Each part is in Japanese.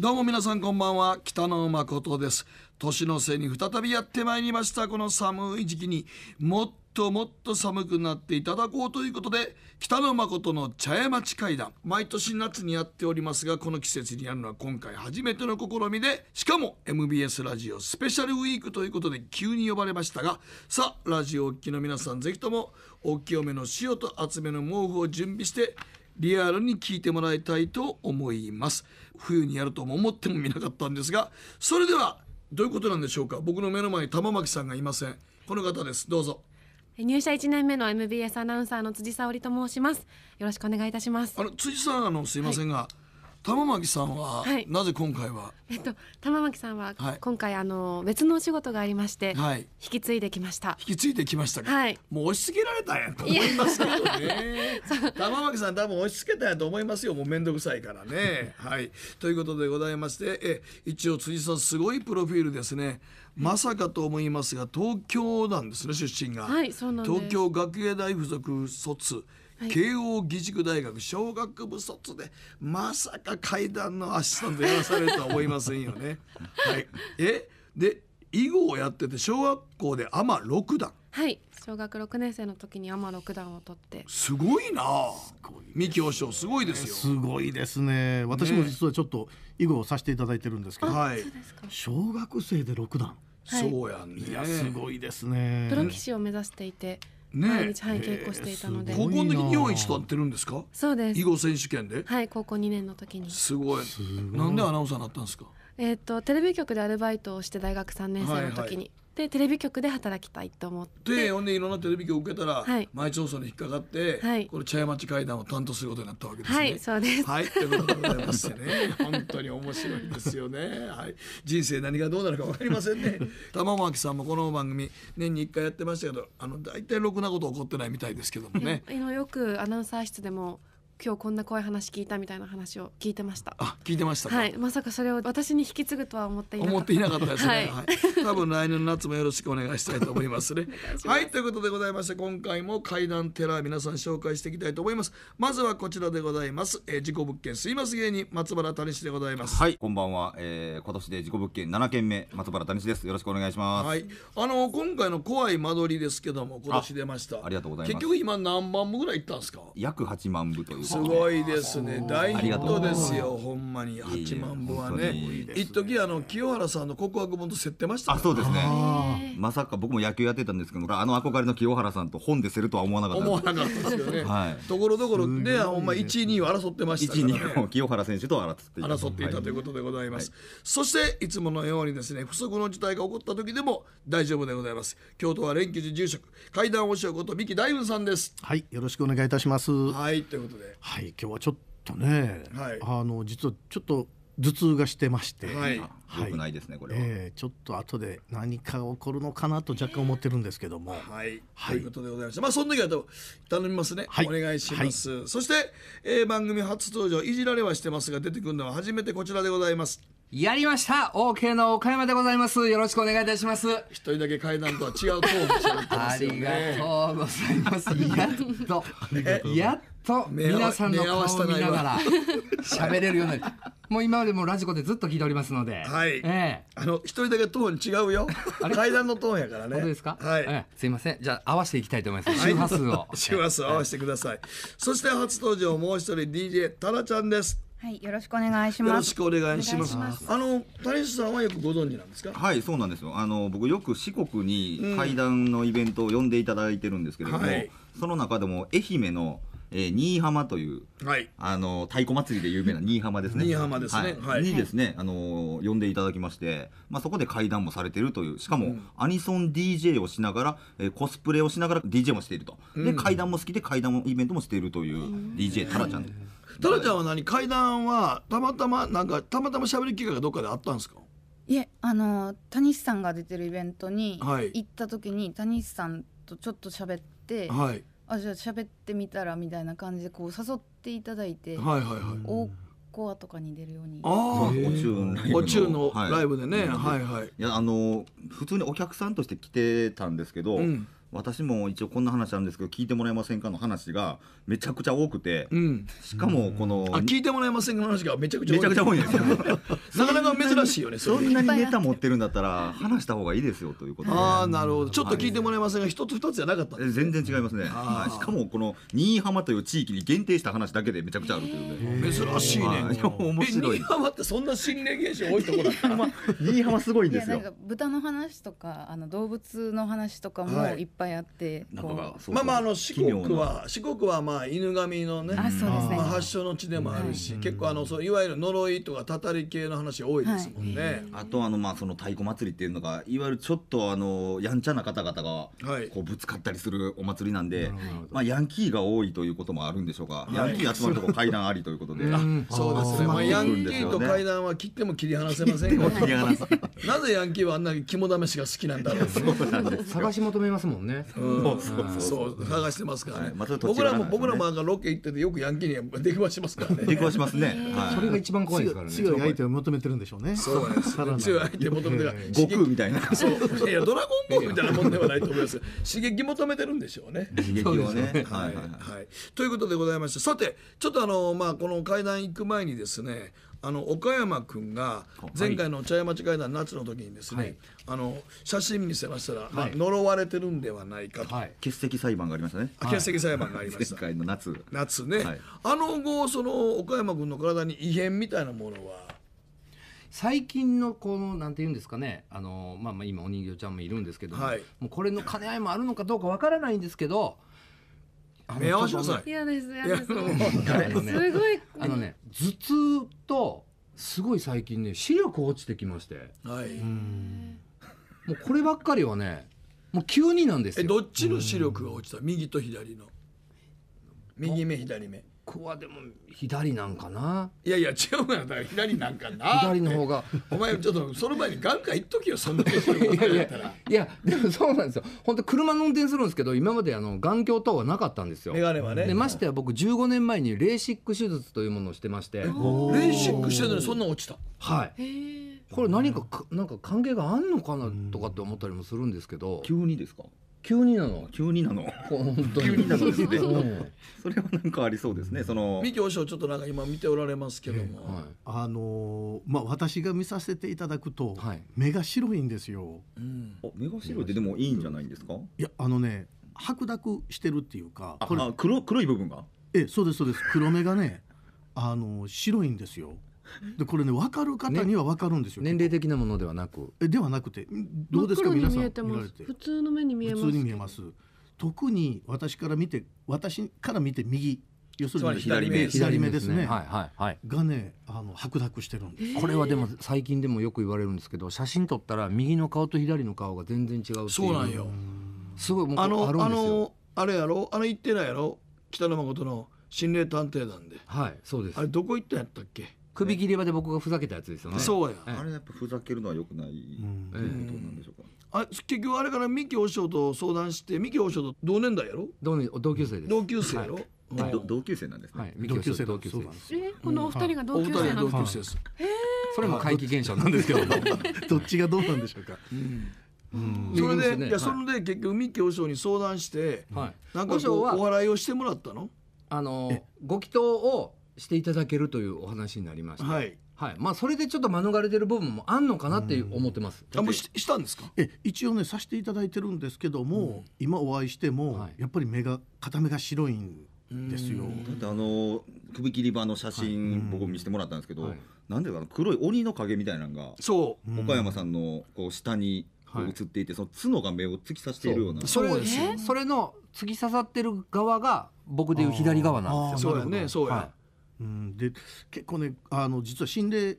どうも皆さんこんばんは北野誠です年の瀬に再びやってまいりましたこの寒い時期にもっともっと寒くなっていただこうということで北野誠の茶屋町会談毎年夏にやっておりますがこの季節にやるのは今回初めての試みでしかも MBS ラジオスペシャルウィークということで急に呼ばれましたがさあラジオお聴きの皆さん是非ともお清めの塩と厚めの毛布を準備してリアルに聞いてもらいたいと思います。冬にやるとも思ってもみなかったんですがそれではどういうことなんでしょうか僕の目の前に玉巻さんがいませんこの方ですどうぞ入社1年目の MBS アナウンサーの辻沙織と申しますよろしくお願いいたしますあの辻さんあのすいませんが、はい玉巻さんは、はい、なぜ今回はえっと玉巻さんは、はい、今回あの別のお仕事がありまして、はい、引き継いできました引き継いできましたはいもう押し付けられたんやと思いますけどね玉巻さん多分押し付けたんやと思いますよもう面倒くさいからね はいということでございましてえ一応辻さんすごいプロフィールですねまさかと思いますが東京なんですね出身が、はい、そうなんです東京学芸大附属卒慶応義塾大学小学部卒でまさか階段のアシスタントやらされるとは思いませんよね。はい、えで囲碁をやってて小学校でアマ六段。はい小学6年生の時にマ六段を取ってすごいな三木和すごいですよすごいですね私も実はちょっと囲碁をさせていただいてるんですけど、ね、はい、小学生で六段、はい、そうやねいやすごいですねプロ棋士を目指していてね、毎日、はい、稽古していたので高校の時日本一とってるんですかそうです囲碁選手権ではい高校2年の時にすごいなんでアナウンサーなったんですかえっ、とテレビ局でアルバイトをして大学3年生の時に、でテレビ局で働きたいと思ってでほんでいろんなテレビ局受けたら、はい、前調査に引っかかって、はい、これ茶屋町会談を担当することになったわけですねはいそうですはいということでございましてね 本当に面白いですよねはい人生何がどうなるか分かりませんね 玉巻さんもこの番組年に1回やってましたけどあの大体ろくなこと起こってないみたいですけどもねよくアナウンサー室でも今日こんな怖い話聞いたみたいな話を聞いてましたあ聞いてましたはいまさかそれを私に引き継ぐとは思っていなかった思っていなかったですね、はい、多分来年の夏もよろしくお願いしたいと思いますね はいということでございまして今回も怪談寺皆さん紹介していきたいと思いますまずはこちらでございます、えー、事故物件すいます芸人松原谷氏でございますはいこんばんは、えー、今年で事故物件七件目松原谷氏ですよろしくお願いしますはいあの今回の怖い間取りですけども今年出ましたありがとうございます結局今何万部ぐらいいったんですか約八万部というすごいですね大ヒットですよほんまに八万部はね一時あの清原さんの告白本と競ってましたあそうですねまさか僕も野球やってたんですけどあの憧れの清原さんと本で競るとは思わなかった思わなかったですよね、はい、ところどころでほんま一二を争ってました一二を清原選手と争っていた争っていたということでございます、そしていつものようにですね不足の事態が起こった時でも大丈夫でございます京都は連休時住職会談をしようこと三木大雲さんですはいよろしくお願いいたしますはいということではい今日はちょっとね、はい、あの実はちょっと頭痛がしてまして、はい、はい、くないですねこれは、えー、ちょっと後で何か起こるのかなと若干思ってるんですけども、はい、はい、ということでございましたまあその時は頼みますね、はい、お願いします、そして、えー、番組初登場いじられはしてますが出てくるのは初めてこちらでございますやりました !OK の岡山でございます。よろしくお願いいたします。一人だけ階段とは違うトークしてますよね。ありがとうございます。やっと、とやっと皆さんの顔を見ながら喋れるようになり、もう今までもラジコでずっと聞いておりますので。はい。ええー、あの、一人だけトーン違うよ。階段のトーンやからね。本当ですかはい、えー、すいません。じゃあ合わせていきたいと思います。周波数を。周波数合わせてください。そして初登場もう一人 DJ タラちゃんです。はいよろしくお願いしますよろしくお願いしますあの谷口さんはよくご存知なんですかはいそうなんですよあの僕よく四国に会談のイベントを呼んでいただいてるんですけれども、うんはい、その中でも愛媛のえー、新居浜という、はい、あの太鼓祭りで有名な新居浜ですね。新居浜ですね。はい、にですね、あの呼んでいただきまして、まあそこで会談もされてるという、しかも、アニソン DJ をしながら、えー、コスプレをしながら DJ もしていると。で、会談も好きで会談もイベントもしているという DJ タラちゃん。タラちゃんは何階段はたまたまなんかたまたま喋る機会がどっかであったんですかいえあの谷さんが出てるイベントに行った時に、谷さんとちょっと喋って、はいあじゃあ喋ってみたらみたいな感じでこう誘っていただいて、はいはいはい大コアとかに出るようにああお中ゅうののライブでねはいはいいやあの普通にお客さんとして来てたんですけど、うん私も一応こんな話あるんですけど聞いてもらえませんかの話がめちゃくちゃ多くて、うん、しかもこの、うん、あ聞いてもらえませんかの話がめちゃくちゃ多いんですよなかなか珍しいよねそんなにネタ持ってるんだったら話した方がいいですよということああなるほどちょっと聞いてもらえませんが一つ二つじゃなかった全然違いますねしかもこの新居浜という地域に限定した話だけでめちゃくちゃあるというね珍しいね、面白い新居浜ってそんな心霊現象多いとこだ新居浜すごいんですよ豚の話とかあの動物の話とかもいっぱいぱいあってまあまああの四国は四国はまあ犬神のね発祥の地でもあるし、結構あのそういわゆる呪いとかたたり系の話多いですもんね、あとあのまあその太鼓祭りっていうのがいわゆるちょっとあのやんちゃな方々がこうぶつかったりするお祭りなんで、まあヤンキーが多いということもあるんでしょうか、ヤンキー集まるとこ階段ありということで、そうですね、まあ、ヤンキーと階段は切っても切り離せませんが なぜヤンキーはあんなに肝試しが好きなんだろう 探し求めますもんねね。そう探してますからね。僕らも僕らもあのロケ行っててよくヤンキーに出くわしますからね。出くわしますね。はい、それが一番怖いですからね。強い相手を求めてるんでしょうね。そうなんです。強い相手を求めてる。悟空みたいな。そういやドラゴンボールみたいなもんではないと思います。刺激求めてるんでしょうね。刺激をね。はいはいということでございまして、さてちょっとあのまあこの会談行く前にですね。あの岡山君が前回の茶屋町会談夏の時にですね、はい、あの写真見せましたら、はい、呪われてるんではないかと、はい、欠席裁判がありましたね欠席裁判がありました、前回の夏夏ね、あの後その岡山君の体に異変みたいなものは最近のこのなんて言うんですかねあの、まあ、まあ今お人形ちゃんもいるんですけどはい、もうこれの兼ね合いもあるのかどうかわからないんですけど目合わせなさい。嫌です嫌です。すごいあのね頭痛とすごい最近ね視力落ちてきまして。はい。もうこればっかりはねもう急になんですよ。どっちの視力が落ちた？右と左の。右目左目。僕はでも左なんかないやいや違うなだから左なんかな左の方がお前ちょっとその前に眼科行っときよそんなこにいやでもそうなんですよ本当車の運転するんですけど今まであの眼鏡等はなかったんですよ眼鏡はねでましてや僕15年前にレーシック手術というものをしてましてレーシックしてるのにそんな落ちたはいこれ何かかなんか関係があんのかなとかって思ったりもするんですけど急にですか急になの急になの本当に急になのですね、それは何かありそうですねその三木和ちょっとなんか今見ておられますけども、あのまあ私が見させていただくと、目が白いんですよ、うん、目が白いってでもいいんじゃないんですかいやあのね白濁してるっていうかこ黒黒い部分がえそうですそうです黒目がねあの白いんですよでこれね分かる方には分かるんですよ、ね、年齢的なものではなくえではなくてどうですか皆さん普通の目に見えます普通に見えます特に私から見て私から見て右要するに左目左目ですね。はいはいはい。がねあの白濁してるんです。これはでも最近でもよく言われるんですけど、写真撮ったら右の顔と左の顔が全然違うそうなんよ。すごいもうあのあのあれやろあの言ってないやろ北野誠の心霊探偵団で。はいそうです。あれどこ行ったんやったっけ？首切り場で僕がふざけたやつですよねそうや、あれやっぱふざけるのはよくない、うん。いうことなんでしょうか、あ結局あれから三木和尚と相談して三木和尚と同年代やろ同同級生です同級生やろ、同級生なんですね。同級生同級生。え、このお二人が同級生な生です。それも怪奇現象なんですけど、どっちがどうなんでしょうか。それで、いや、それで、結局三木和尚に相談して、はい。なんかお笑いをしてもらったの。あの、ご祈祷をしていただけるというお話になりました、はいはいまあ、それでちょっと免れてる部分もあんのかなって思ってます、あもうししたんですかえ一応ねさせていただいてるんですけども、うん、今お会いしても、はい、やっぱり目が片目が白いんですよだってあの首切り場の写真、僕見せてもらったんですけど、はい、なんでか黒い鬼の影みたいなのがそう岡山さんのこう下にこう映っていて、その角が目を突き刺しているようなそうですそれの突き刺さってる側が僕でいう左側なんですよそうやねそうや、はいうん、で結構ねあの実は心霊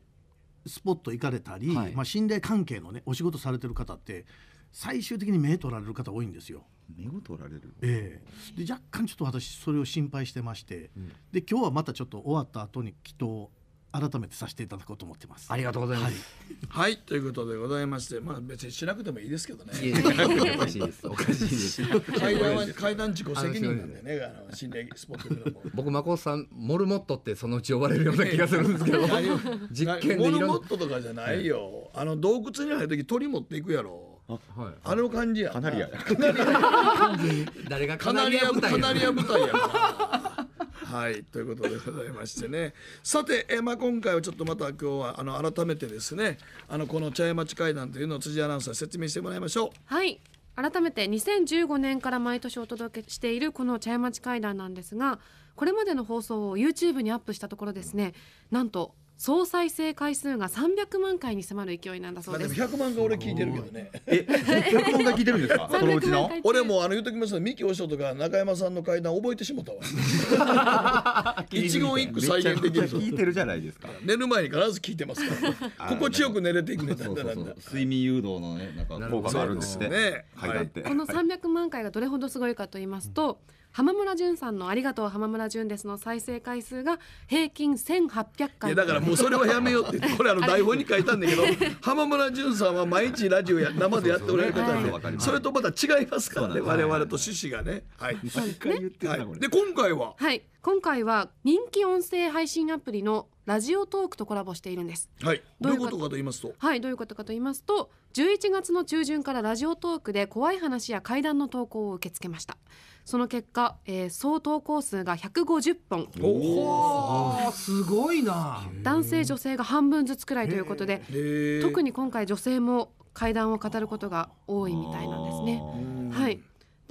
スポット行かれたり、はい、まあ、心霊関係のねお仕事されてる方って最終的に目取られる方多いんですよ。目を取られる、ええー、で若干ちょっと私それを心配してまして、うん、で今日はまたちょっと終わった後にっと改めてさせていただこうと思ってます。ありがとうございます。はい、はい、ということでございまして、まあ別にしなくてもいいですけどね。おかしいです。おかしいです。階段は階段自己責任なんでね、あの心霊スポットも。僕マコさんモルモットってそのうち呼ばれるような気がするんですけど。実験モルモットとかじゃないよ。あの洞窟に入る時鳥持っていくやろ。あはい、あの感じや。カナリア。カナリア。誰がカナリア舞台や。はいということでございましてねさて、えまあ、今回はちょっとまた今日はあの改めてですねあのこの茶屋町会談というのを辻アナウンサー説明してもらいましょう。はい改めて2015年から毎年お届けしているこの茶屋町会談なんですがこれまでの放送を YouTube にアップしたところですねなんと総再生回数が300万回に迫る勢いなんだそうです。100万が俺聞いてるけどね。え、100万が聞いてるんですか？そのうちの。俺もあの言っときます三木和尚とか中山さんの会談覚えてしまったわ。一言一句再現できる。聞いてるじゃないですか。寝る前に必ず聞いてますから。心地よく寝れていくね。睡眠誘導のねなんか効果があるんですね。この300万回がどれほどすごいかと言いますと。うん浜村淳さんの「ありがとう浜村淳です」の再生回数が平均1800回いやだからもうそれはやめようって これあの台本に書いたんだけど浜村淳さんは毎日ラジオや生でやっておられる方で、はい、それとまた違いますからね、はい、我々と趣旨がね。はい、で今回は、はい今回は人気音声配信アプリのラジオトークとコラボしているんです。はい、どういうことかと言いますと、はい、どういうことかと言いますと、11月の中旬からラジオトークで怖い話や怪談の投稿を受け付けました。その結果、えー、総投稿数が150本。おお、すごいな。男性女性が半分ずつくらいということで、特に今回女性も怪談を語ることが多いみたいなんですね。はい。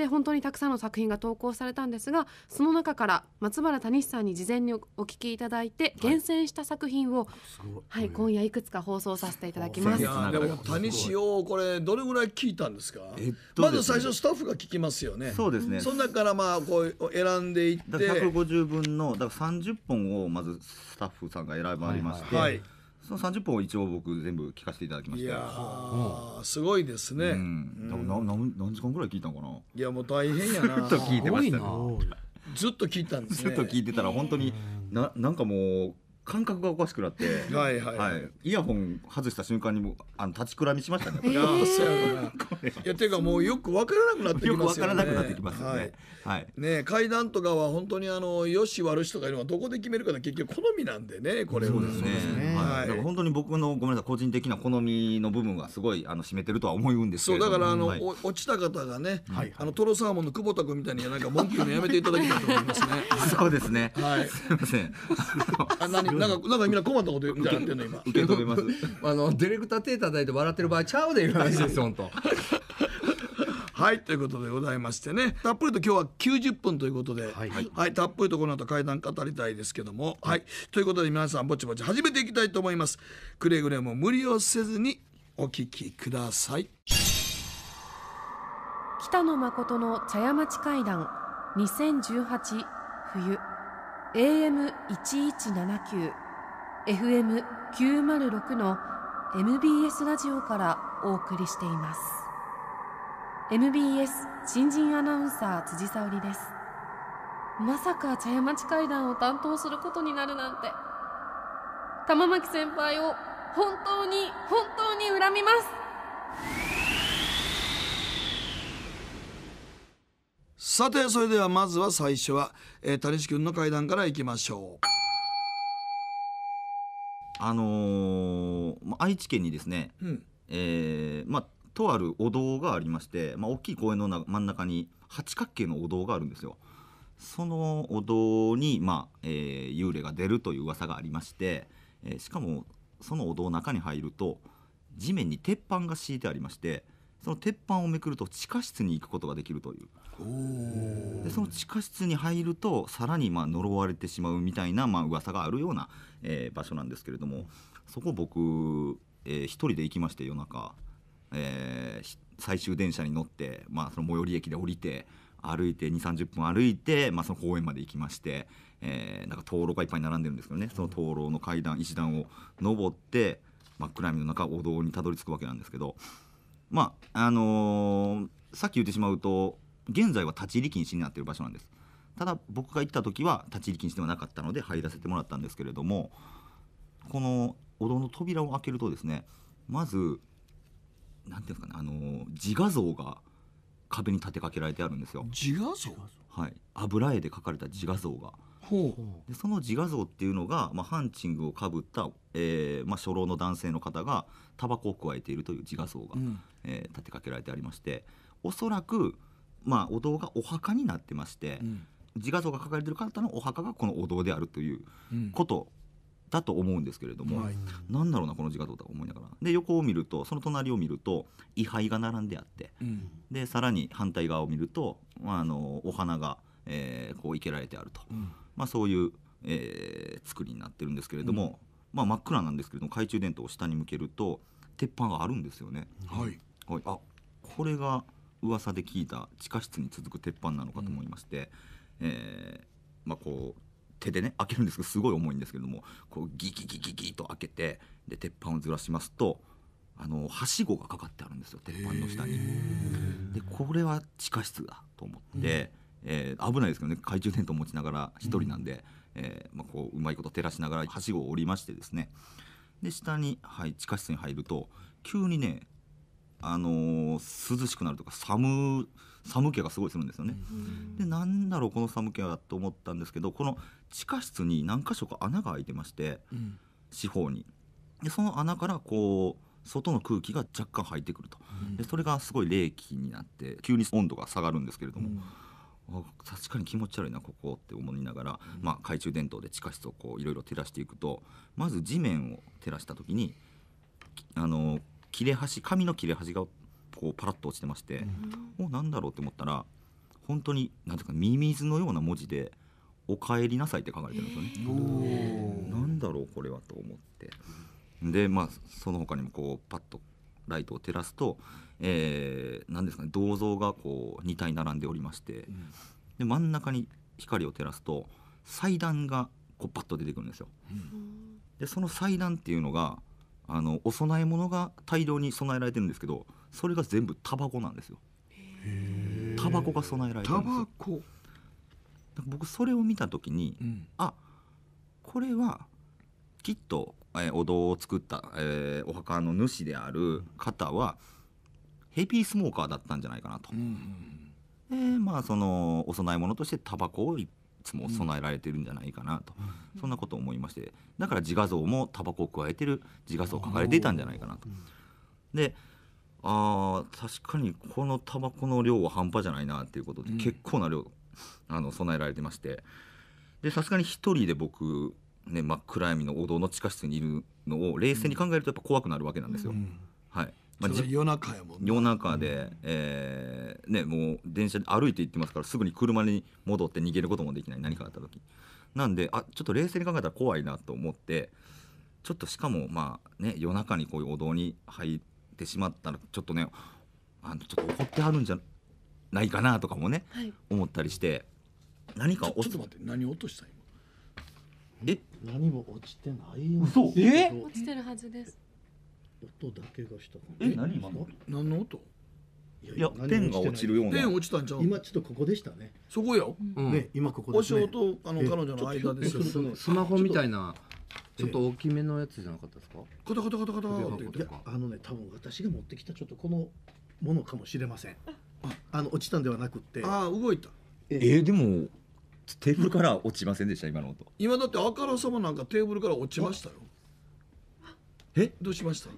で本当にたくさんの作品が投稿されたんですがその中から松原谷さんに事前にお聞きいただいて厳選した作品を、はい、はい、今夜いくつか放送させていただきます。いやでも谷氏をこれどれぐらい聞いたんですか、えっとですね、まず最初スタッフが聞きますよね。そうですね。その中からまあこう選んでいって、150分のだから30本をまずスタッフさんが選ばれまして。はい、はいその30分を一応僕全部聞かせていただきましいたやーすごいですね、うん、多分何何時間ぐらい聞いたのかないやもう大変やなず っと聞いてましたずっと聞いたんですずっと聞いてたら本当にななんかもう感覚がおかしくなって、はいはいはいイヤホン外した瞬間にもうあの立ちくらみしましたね。いや そうやないやていうかもうよくわからなくなってきよくまわすよねからなくなってきますよはい。はい。ね階段とかは本当にあのよし悪しとかいうのはどこで決めるかの結局好みなんでねこれはそうですね。はい。だから本当に僕のごめんなさい個人的な好みの部分はすごいあの占めてるとは思うんですけそうどだからあの、はい落ちた方がね、はいあのトロサーモンの久保田君みたいになんか文句言うのやめていただきたいと思いますね そうですね。はいすみません。あ何なんかなんかみんな困ったことみたってんの今受け止めます あのディレクター手叩いて笑ってる場合ちゃうでいう話です本当はいということでございましてねたっぷりと今日は90分ということで、はい、はい、たっぷりとこの後会談語りたいですけども、はい、はい、ということで皆さんぼちぼち始めていきたいと思いますくれぐれも無理をせずにお聞きください北野誠の茶屋町会談2018冬 AM1179、FM906 の MBS ラジオからお送りしています。MBS 新人アナウンサー辻沙織です。まさか茶屋町会談を担当することになるなんて、玉巻先輩を本当に本当に恨みますさてそれではまずは最初は、えー、谷志君の階段からいきましょう。あのー、愛知県にですね、うん、えー、まあ、とあるお堂がありまして、まあ、大きい公園の真ん中に八角形のお堂があるんですよ。そのお堂に、まあえー、幽霊が出るという噂がありまして、えー、しかもそのお堂の中に入ると地面に鉄板が敷いてありましてその鉄板をめくると地下室に行くことができるというでその地下室に入るとさらにまあ呪われてしまうみたいなまあ噂があるような、えー、場所なんですけれどもそこ僕、えー、一人で行きまして夜中、えー、最終電車に乗って、まあ、その最寄り駅で降りて歩いて2 3 0分歩いて、まあ、その公園まで行きまして、えー、なんか灯籠がいっぱい並んでるんですけどねその灯籠の階段石段を登って真っ暗闇の中お堂にたどり着くわけなんですけどまああのー、さっき言ってしまうと現在は立ち入り禁止になっている場所なんですただ僕が行った時は立ち入り禁止ではなかったので入らせてもらったんですけれどもこのお堂の扉を開けるとですねまず何ていうんですかねあの自画像が壁に立てかけられてあるんですよ自画像はい油絵で描かれた自画像がほうでその自画像っていうのが、まあ、ハンチングをかぶった、えーまあ、初老の男性の方がタバコをくわえているという自画像が、うん、えー、立てかけられてありましておそらくまあ、お堂がお墓になってまして、うん、自画像が描かれてる方のお墓がこのお堂であるということだと思うんですけれども、何だろうなこの自画像だと思いながらで横を見るとその隣を見ると位牌が並んであって、うん、でさらに反対側を見ると、まあ、あのお花が、えー、こう生けられてあると、うん、まあ、そういう、えー、作りになってるんですけれども、うん、まあ、真っ暗なんですけれども懐中電灯を下に向けると鉄板があるんですよね。はい、はい、あこれが噂で聞いた地下室に続く鉄板なのかと思いまして、うん、えー、まあ、こう手でね開けるんですけどすごい重いんですけどもこうギギギギギと開けてで鉄板をずらしますとあのはしごがかかってあるんですよ鉄板の下に。でこれは地下室だと思って、うん、えー、危ないですけどね懐中電灯持ちながら1人なんで、うん、えー、まあ、こううまいこと照らしながらはしごを降りましてですねで下に、はい、地下室に入ると急にねあのー、涼しくなるとか寒寒気がすごいするんですよね。でなんだろうこの寒気はと思ったんですけどこの地下室に何箇所か穴が開いてまして、うん、四方に。でその穴からこう外の空気が若干入ってくると、でそれがすごい冷気になって急に温度が下がるんですけれども。確かに気持ち悪いなここって思いながら、うん、まあ、懐中電灯で地下室をいろいろ照らしていくとまず地面を照らした時にあの切れ端紙の切れ端がこうパラッと落ちてまして、うん、おなんだろうって思ったら本当になんていうかミミズのような文字で「お帰りなさい」って書かれてるんですよね。なんだろうこれはと思ってでまあその他にもこうパッとライトを照らすと、えー、何ですかね銅像がこう2体並んでおりまして、うん、で真ん中に光を照らすと祭壇がこうパッと出てくるんですよ。うん、でその祭壇っていうのがあのお供え物が大量に備えられてるんですけどそれが全部タバコなんですよタバコが備えられてるんですよ僕それを見た時に、うん、あこれはきっと、えー、お堂を作った、えー、お墓の主である方はヘビースモーカーだったんじゃないかなと。うんうん、でまあそのお供え物としてタバコをいっつも備えられてるんじゃないかなと、うん、そんなことを思いましてだから自画像もタバコを加えてる自画像を書かれていたんじゃないかなと。であ確かにこのタバコの量は半端じゃないなっていうことで、結構な量、うん、あの備えられてましてさすがに1人で僕、ね、真っ暗闇のお堂の地下室にいるのを冷静に考えるとやっぱ怖くなるわけなんですよ。うん、はい、まあ、夜中やもん、ね、夜中で、えー、ね、もう電車で歩いて行ってますからすぐに車に戻って逃げることもできない何かあった時なんであちょっと冷静に考えたら怖いなと思ってちょっとしかもまあね夜中にこういうお堂に入ってしまったらちょっとねあのちょっと怒ってはるんじゃないかなとかもね、はい、思ったりして何かちょっと待って何落としたえ何も落ちてないんですえ落ちてるはずです音だけがしたえ何今の何の音いやペンが落ちるようペなン落ちたんじゃん今ちょっとここでしたね。そこよ、うんね、今ここですね。あの彼女の間ですよスマホみたいなちょっと大きめのやつじゃなかったですかカタカタカタカタって言っいやあのね多分私が持ってきたちょっとこのものかもしれません。あの落ちたんではなくって。ああ動いたえー、でもテーブルから落ちませんでした今の音今だってあからさまなんかテーブルから落ちましたよえどうしました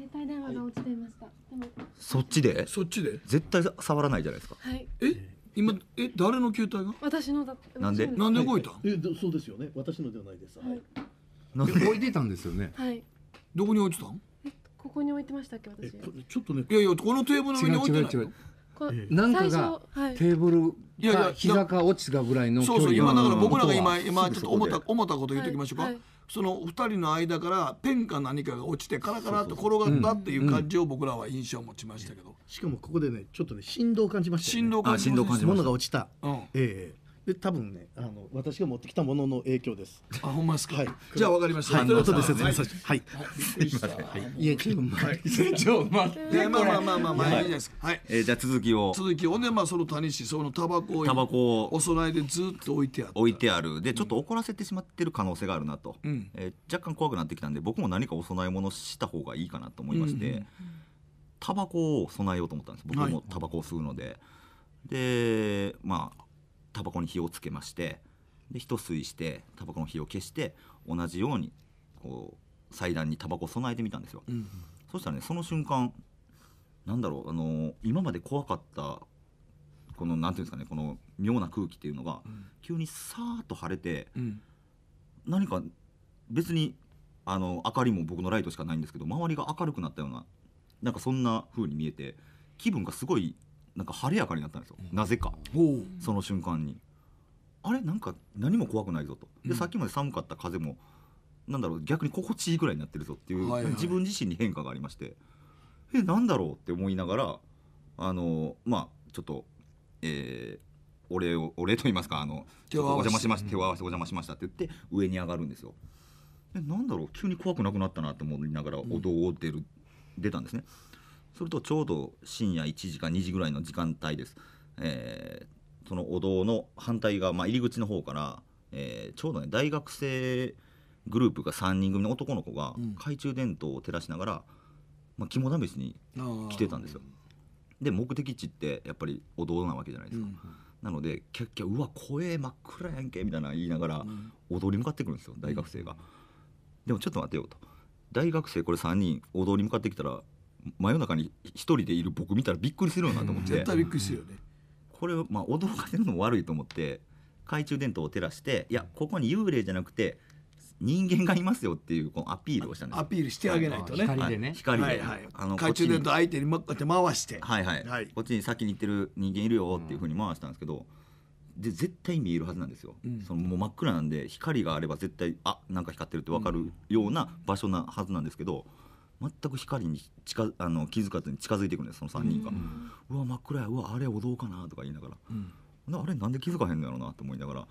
携帯電話が落ちていました。でもそっちで？そっちで？絶対触らないじゃないですか。はい。え？今え誰の携帯が？私のだ。なんで？なんで動いた？えそうですよね。私のではないです。はい。なんで置いてたんですよね。はい。どこに置いてたん？ここに置いてましたっけ私。ちょっとね。いやいやこのテーブルの上に置いてない。違なんかがテーブルいやいや膝か落ちたぐらいのそうそう今だから僕らが今今ちょっと思った思ったこと言っておきましょうか。その2人の間からペンか何かが落ちてカラカラと転がったっていう感じを僕らは印象を持ちましたけど、しかもここでねちょっとね振動を感じました、ね、振動感じまし物が落ちた、うん、ええで多分ねあの私が持ってきたものの影響です。あ、ほんまですか。はいじゃあわかりました。はい、ということで説明させて。はい。はいはい、いや、ちょっと待ってでまあまあまあまあまあいいです。はい。えーじゃあ続きを続きをねまあその谷氏そのタバコをタバコをお供えでずっと置いてある。置いてあるでちょっと怒らせてしまってる可能性があるなと、うんえー若干怖くなってきたんで僕も何かお供え物した方がいいかなと思いまして、うんうんタバコを備えようと思ったんです僕もタバコを吸うので、でまあタバコに火をつけましてで一吸いしてタバコの火を消して同じようにこう祭壇にタバコを備えてみたんですよ、うんそしたらねその瞬間なんだろう、あの今まで怖かったこのなんていうんですかねこの妙な空気っていうのが、うん、急にさーっと晴れて、うん、何か別にあの明かりも僕のライトしかないんですけど周りが明るくなったようななんかそんな風に見えて気分がすごいなんか晴れやかになったんですよ、なぜかその瞬間にあれなんか何も怖くないぞとでさっきまで寒かった風もなんだろう逆に心地いいぐらいになってるぞっていう、はいはい、自分自身に変化がありましてえなんだろうって思いながらあのまあちょっとえー、お礼をお礼と言いますかあのお邪魔しま手を合わせてお邪魔しましたって言って上に上がるんですよ。何なんだろう急に怖くなくなったなと思いながらお堂を出る、うん、出たんですね。それとちょうど深夜1時か2時ぐらいの時間帯です、えー、そのお堂の反対側、まあ、入り口の方から、えー、ちょうどね大学生グループが3人組の男の子が懐中電灯を照らしながら、まあ、肝試しに来てたんですよで目的地ってやっぱりお堂なわけじゃないですか、うんなのでキャッキャうわ怖え真っ暗やんけみたいな言いながら踊り向かってくるんですよ大学生が、うん、でもちょっと待てよと大学生これ3人踊り向かってきたら真夜中に一人でいる僕見たらびっくりするよなと思って、うん、絶対びっくりするよねこれまあ驚かせるのも悪いと思って懐中電灯を照らしていやここに幽霊じゃなくて人間がいますよっていうこのアピールをしたんですアピールしてあげないとね、はい、光でね光で、はいはい、あの懐中電灯相手にこうやって回してはいはい、はい、こっちに先に行ってる人間いるよっていうふうに回したんですけど、で絶対見えるはずなんですよ、うん、そのもう真っ暗なんで光があれば絶対あなんか光ってるって分かるような場所なはずなんですけど、うん全く光に近あの気づかずに近づいていくんですその3人が、うわ真っ暗やうわあれお堂かなとか言いながら、うん、あれなんで気づかへんのやろなと思いながら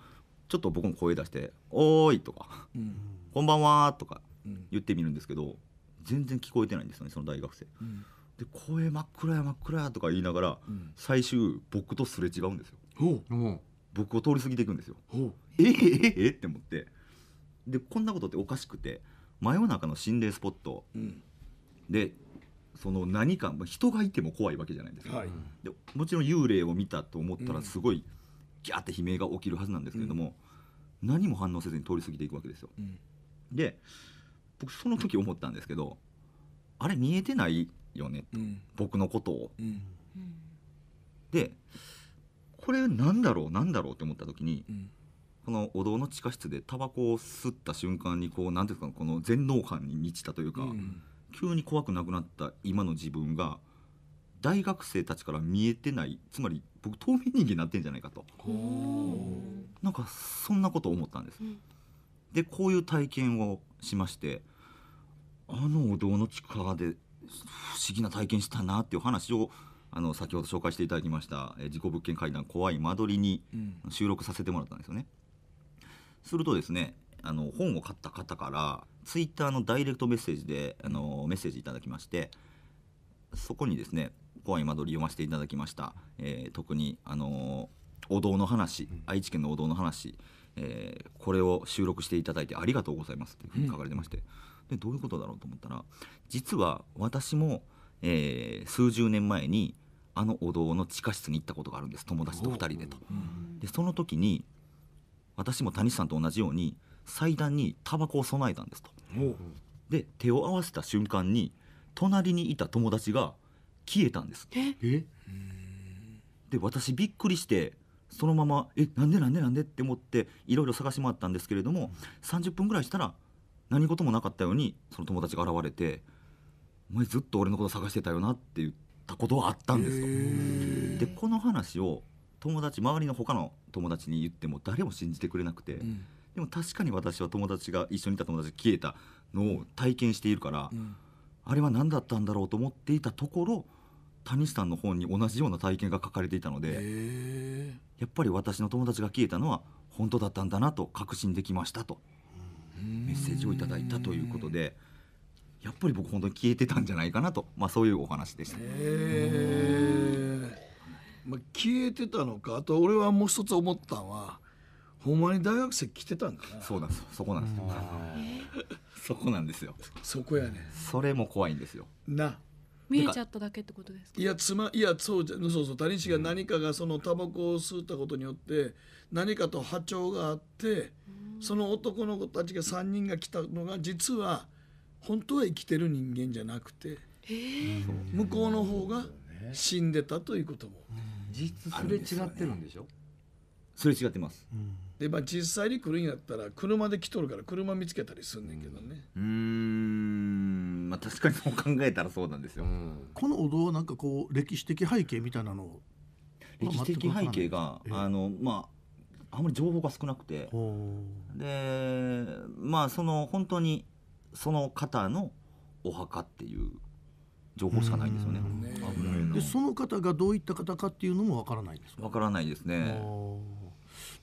ちょっと僕も声出して「おーい」とか、うん、こんばんは」とか言ってみるんですけど全然聞こえてないんですよねその大学生。うん、で声真っ暗や真っ暗やとか言いながら、うん、最終僕とすれ違うんですよ。僕を通り過ぎていくんですよ。えええええって思ってでこんなことっておかしくて真夜中の心霊スポット、うん、でその何か、ま人がいても怖いわけじゃないですか、はい、でもちろん幽霊を見たと思ったらすごい、ギャーって悲鳴が起きるはずなんですけれども、うん、何も反応せずに通り過ぎていくわけですよ。うん、で僕その時思ったんですけど、あれ見えてないよね、僕のことを。でこれなんだろうなんだろうって思った時に、このお堂の地下室でタバコを吸った瞬間にこう何ていうんですかこの全能感に満ちたというか。急に怖くなくなった今の自分が大学生たちから見えてないつまり僕透明人間になってんじゃないかとなんかそんなこと思ったんです。うん、でこういう体験をしましてあのお堂の力で不思議な体験したなっていう話をあの先ほど紹介していただきました「え事故物件会談怖い間取り」に収録させてもらったんですよね。するとですねあの本を買った方からツイッターのダイレクトメッセージであのメッセージいただきましてそこにですね「怖い間取り」読ませていただきました、えー、特にあのお堂の話愛知県のお堂の話、えー、これを収録していただいてありがとうございますというふうに書かれてまして、でどういうことだろうと思ったら実は私も、えー、数十年前にあのお堂の地下室に行ったことがあるんです友達と2人でと。でその時に私も谷さんと同じように祭壇にタバコを備えたんですと。で手を合わせた瞬間に隣にいた友達が消えたんです。えで私びっくりしてそのまま「えなんでなんでなんで?」って思っていろいろ探し回ったんですけれども、30分ぐらいしたら何事もなかったようにその友達が現れて「お前ずっと俺のこと探してたよな」って言ったことはあったんですと。でこの話を友達周りの他の友達に言っても誰も信じてくれなくて。うんでも確かに私は友達が一緒にいた友達が消えたのを体験しているから、うん、あれは何だったんだろうと思っていたところ谷さんの本に同じような体験が書かれていたのでやっぱり私の友達が消えたのは本当だったんだなと確信できましたとメッセージをいただいたということでやっぱり僕本当に消えてたんじゃないかなと、まあ、そういうお話でした。まあ、消えてたのかあと俺はもう一つ思ったのはほんまに大学生来てたんかなそうなんですそこなんですよ そこなんですよそこやねそれも怖いんですよな見えちゃっただけってことですかいやつまいやそうじゃ、そうそう谷氏が何かがそのタバコを吸ったことによって何かと波長があってその男の子たちが三人が来たのが実は本当は生きてる人間じゃなくて、向こうの方が死んでたということも実すれ違ってるんでしょすれ違ってます、うんで、まあ、実際に来るんやったら車で来とるから車見つけたりすんねんけどねうんまあ確かにそう考えたらそうなんですよ、このお堂なんかこう歴史的背景みたいなのを歴史的背景が、あのまああんまり情報が少なくてでまあその本当にその方のお墓っていう情報しかないんですよね。ねでその方がどういった方かっていうのもわからないですか。わからないですね。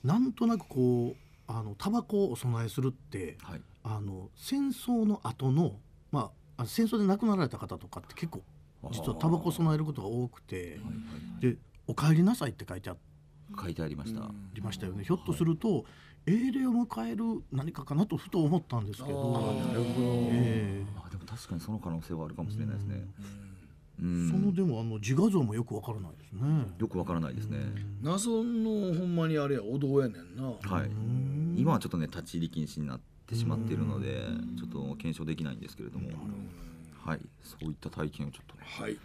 なんとなくこうあのタバコをお供えするって、はい、あの戦争の後のまあ戦争で亡くなられた方とかって結構実はタバコを供えることが多くて、はいはい、で「お帰りなさい」って書いてあ書いてありました。りましたよね。ひょっとすると、はい、英霊を迎える何かかなとふと思ったんですけど。ど、えー、でも確かにその可能性はあるかもしれないですね。うんそのでもあの自画像もよくわからないですね。よくわからないですね。謎のほんまにあれやお堂やねんな。はい。今はちょっとね立ち入り禁止になってしまっているので、ちょっと検証できないんですけれども。はいそういった体験をちょっとねはい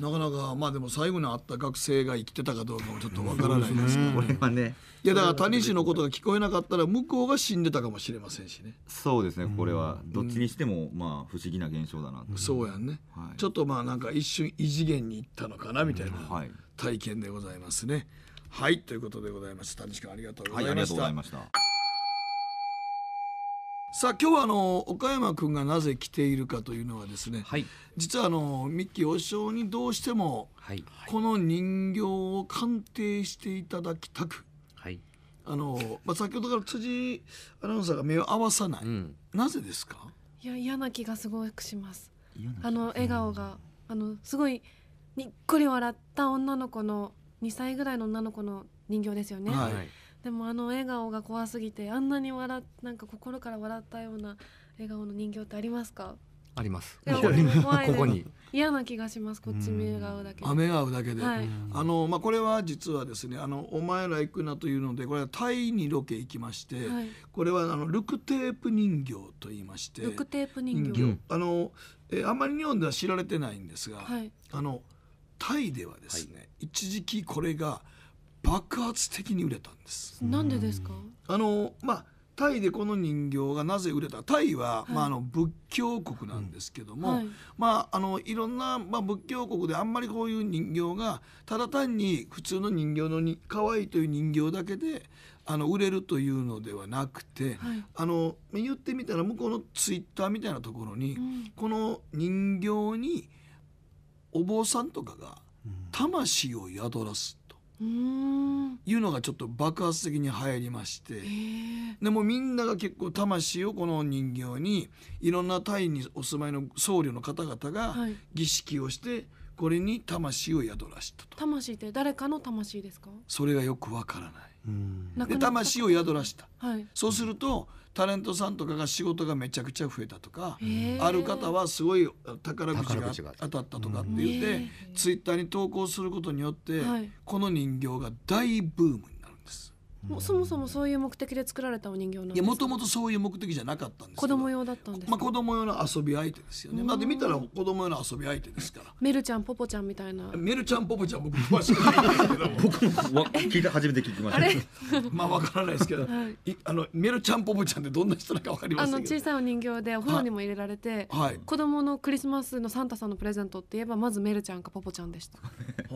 なかなかまあでも最後に会った学生が生きてたかどうかもちょっとわからないですけど、これはねいやだから谷氏のことが聞こえなかったら向こうが死んでたかもしれませんしねそうですねこれはどっちにしてもまあ不思議な現象だなと、そうやんね、はい、ちょっとまあなんか一瞬異次元に行ったのかなみたいな体験でございますね、はい、ということでございました谷氏君ありがとうございました、はい、ありがとうございましたさあ今日はあの岡山君がなぜ来ているかというのはですね、はい、実はあの三木お師にどうしても、この人形を鑑定していただきたく、はい、あのまあ、先ほどから辻アナウンサーが目を合わさない、うん、なぜですかいや嫌な気がすごくしますあの笑顔が、あのすごいにっこり笑った女の子の2歳ぐらいの女の子の人形ですよね。はいでもあの笑顔が怖すぎてあんなに笑なんか心から笑ったような笑顔の人形ってありますかありますここにここに嫌な気がしますこっち目が合うだけ目が合うだけで、はい、あのまあこれは実はですねあのお前ら行くなというのでこれはタイにロケ行きまして、はい、これはあのルクテープ人形と言いましてルクテープ人形、うん、あの、えあんまり日本では知られてないんですが、はい、あのタイではですね、一時期これが爆発的に売れたんです。なんでですか？あのまあタイでこの人形がなぜ売れたタイは、はい、まあ、あの仏教国なんですけども、はい、まあ、あのいろんな、まあ、仏教国であんまりこういう人形がただ単に普通の人形のに可愛いという人形だけであの売れるというのではなくて、はい、あの言ってみたら向こうのツイッターみたいなところに、うん、この人形にお坊さんとかが魂を宿らすいうのがちょっと爆発的に流行りまして、でもみんなが結構魂をこの人形にいろんなタイにお住まいの僧侶の方々が儀式をして、これに魂を宿らしたと魂って誰かの魂ですかそれがよくわからないで魂を宿らした、はい、そうすると、うんタレントさんとかが仕事がめちゃくちゃ増えたとかある方はすごい宝くじが当たったとかって言ってツイッターに投稿することによって、この人形が大ブームにもそもそもそういう目的で作られたお人形なんですかもともとそういう目的じゃなかったんです子供用だったんですまあ、子供用の遊び相手ですよねだって見たら子供用の遊び相手ですからメルちゃんポポちゃんみたいなメルちゃんポポちゃん僕詳しくないんですけど 僕も聞いた初めて聞きました まあわからないですけど、はい、あのメルちゃんポポちゃんってどんな人なのかわかりませんあの小さいお人形でお風呂にも入れられて、はい、子供のクリスマスのサンタさんのプレゼントって言えばまずメルちゃんかポポちゃんでしたああ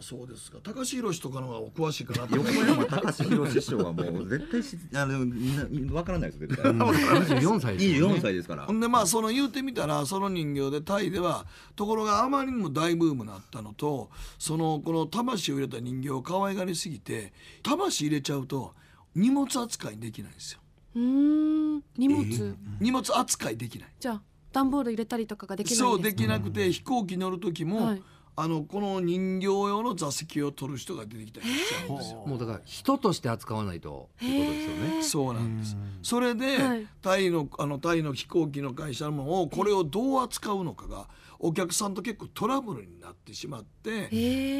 そうですか高橋宏とかの方がお詳しいかなと思います橋宏師匠はもう絶対しあのな分からないです絶対24歳です、24歳ですからほんでまあその言うてみたらその人形でタイではところがあまりにも大ブームなったのとそのこの魂を入れた人形を可愛がりすぎて魂入れちゃうと荷物扱いできないんですようん荷物、えー、荷物扱いできないじゃあ段ボール入れたりとかができないそうできなくて、飛行機乗る時も、はいあのこの人形用の座席を取る人が出てきたりしちゃうんですよ。もうだから人として扱わないとってことですよね。そうなんです。それで、はい、タイのあのタイの飛行機の会社もこれをどう扱うのかがお客さんと結構トラブルになってしまって、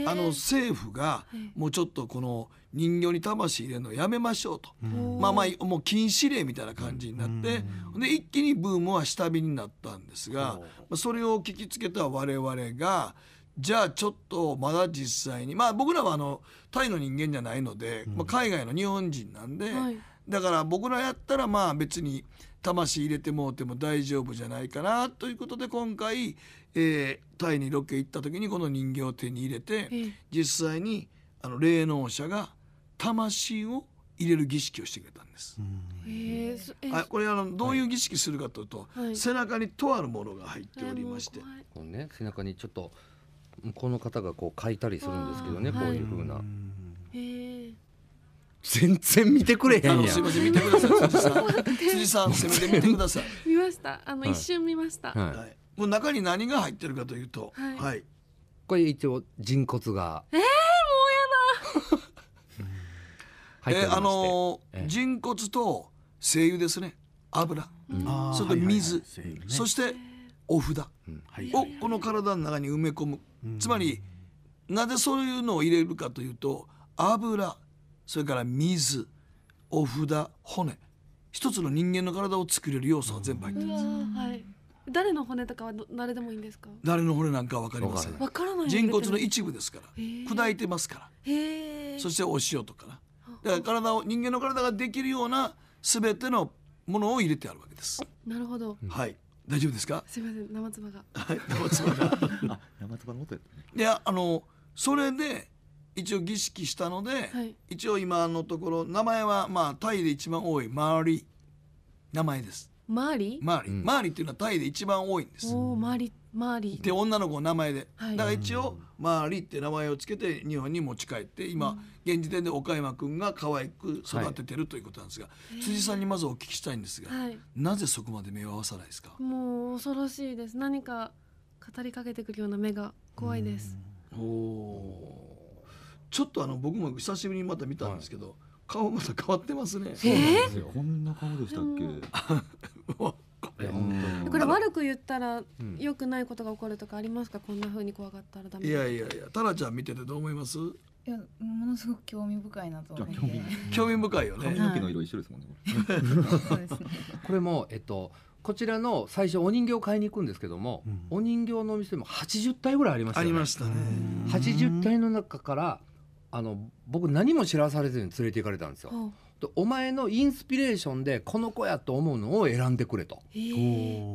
あの政府がもうちょっとこの人形に魂入れるのやめましょうと、うん、まあまあもう禁止令みたいな感じになって、うん、で一気にブームは下火になったんですが、うん、それを聞きつけた我々が。じゃあちょっとまだ実際にまあ僕らはあのタイの人間じゃないので、まあ、海外の日本人なんで、はい、だから僕らやったらまあ別に魂入れてもうても大丈夫じゃないかなということで今回、えー、タイにロケ行った時にこの人形を手に入れて、実際にあの霊能者が魂を入れる儀式をしてくれたんです。ええあこれあのどういう儀式するかというと、はい、背中にとあるものが入っておりまして、はい、このね背中にちょっとこの方がこう書いたりするんですけどねこういうふうな。全然見てくれへんやん。すみません見てください辻さん。辻さん せめて見てください。見ました。あの、一瞬見ました、はい。もう中に何が入ってるかというと、はい。これ一応人骨が。ええもうやだ。えー、あの人骨と精油ですね。油。それと水、そしてお札をこの体の中に埋め込む。つまりなぜそういうのを入れるかというと油それから水お札骨一つの人間の体を作れる要素は全部入ってます、誰の骨とかは誰でもいいんですか誰の骨なんかわかりませんわからない人骨の一部ですから砕いてますからそしてお塩とかなだから体を人間の体ができるようなすべてのものを入れてあるわけですなるほどはい大丈夫ですかすみません生唾がはい生唾が 生唾元やったねいやあのそれで一応儀式したので、はい一応今のところ名前はまあタイで一番多いマーリ名前です周りマーリ、うんマーリっていうのはタイで一番多いんですおお周り周りで女の子の名前ではいだから一応マーリって名前をつけて日本に持ち帰って今現時点で岡山君が可愛く育ててるということなんですが、辻さんにまずお聞きしたいんですが、はいなぜそこまで目を合わさないですかもう恐ろしいです何か語りかけてくるような目が怖いです。おちょっとあの僕も久しぶりにまた見たんですけど、はい、顔また変わってますね。そうなんですよ。こんな顔でしたっけ？これ悪く言ったら良くないことが起こるとかありますか、こんなふうに怖がったらダメいやいやいやタラちゃん見ててどう思いますいやものすごく興味深いなと思って興味深いよね髪の毛の色一緒ですもんね、はい、これもえっとこちらの最初お人形買いに行くんですけども、うん、お人形のお店も80体ぐらいありましたねありましたね80体の中からあの僕何も知らされずに連れて行かれたんですよ。でお前のインスピレーションでこの子やと思うのを選んでくれと。ほ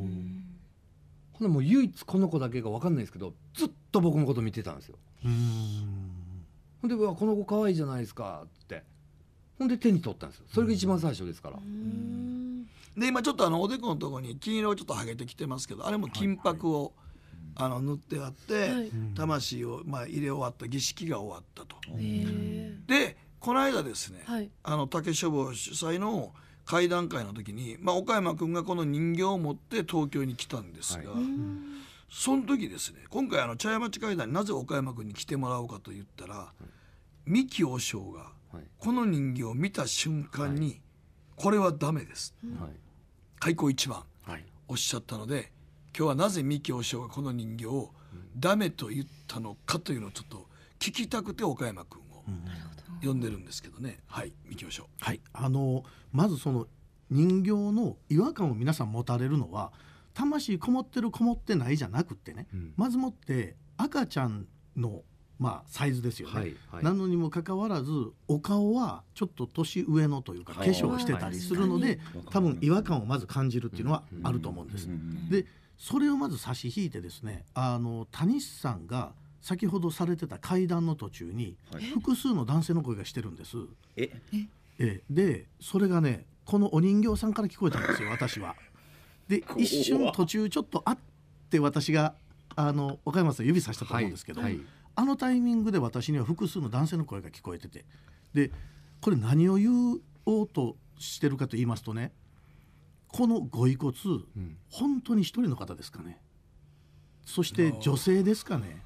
んでもう唯一この子だけが分かんないですけどずっと僕のこと見てたんですよ。ほんで「うわこの子可愛いじゃないですか」ってほんで手に取ったんですよそれが一番最初ですから。で今ちょっとあのおでこのとこに金色をちょっとはげてきてますけどあれも金箔を、はいはい、あの塗ってあって、はい、魂をまあ入れ終わった儀式が終わったと。でこの間ですね、はい、あの竹書房主催の会談会の時に、まあ、岡山君がこの人形を持って東京に来たんですが、はい、その時ですね今回あの茶屋町会談になぜ岡山君に来てもらおうかと言ったら、はい、三木和尚がこの人形を見た瞬間に、これはダメです、はい、開口一番、おっしゃったので今日はなぜ三木和尚がこの人形をダメと言ったのかというのをちょっと聞きたくて岡山君を呼んでるんですけどね、はい三木和尚。はい、あのまずその人形の違和感を皆さん持たれるのは魂こもってるこもってないじゃなくってね、うん、まずもって赤ちゃんのまあ、サイズですよね、はいはい、なのにもかかわらずお顔はちょっと年上のというか化粧してたりするので、多分違和感をまず感じるっていうのはあると思うんです。でそれをまず差し引いてですねあの谷さんが先ほどされてた階段の途中に複数の男性の声がしてるんです。ええでそれがねこのお人形さんから聞こえたんですよ私は。で一瞬途中ちょっとあって私があの岡山さん指さしたと思うんですけど。はいはいあのタイミングで私には複数の男性の声が聞こえててでこれ何を言おうとしてるかと言いますとねこのご遺骨、うん、本当に一人の方ですかねそして女性ですかね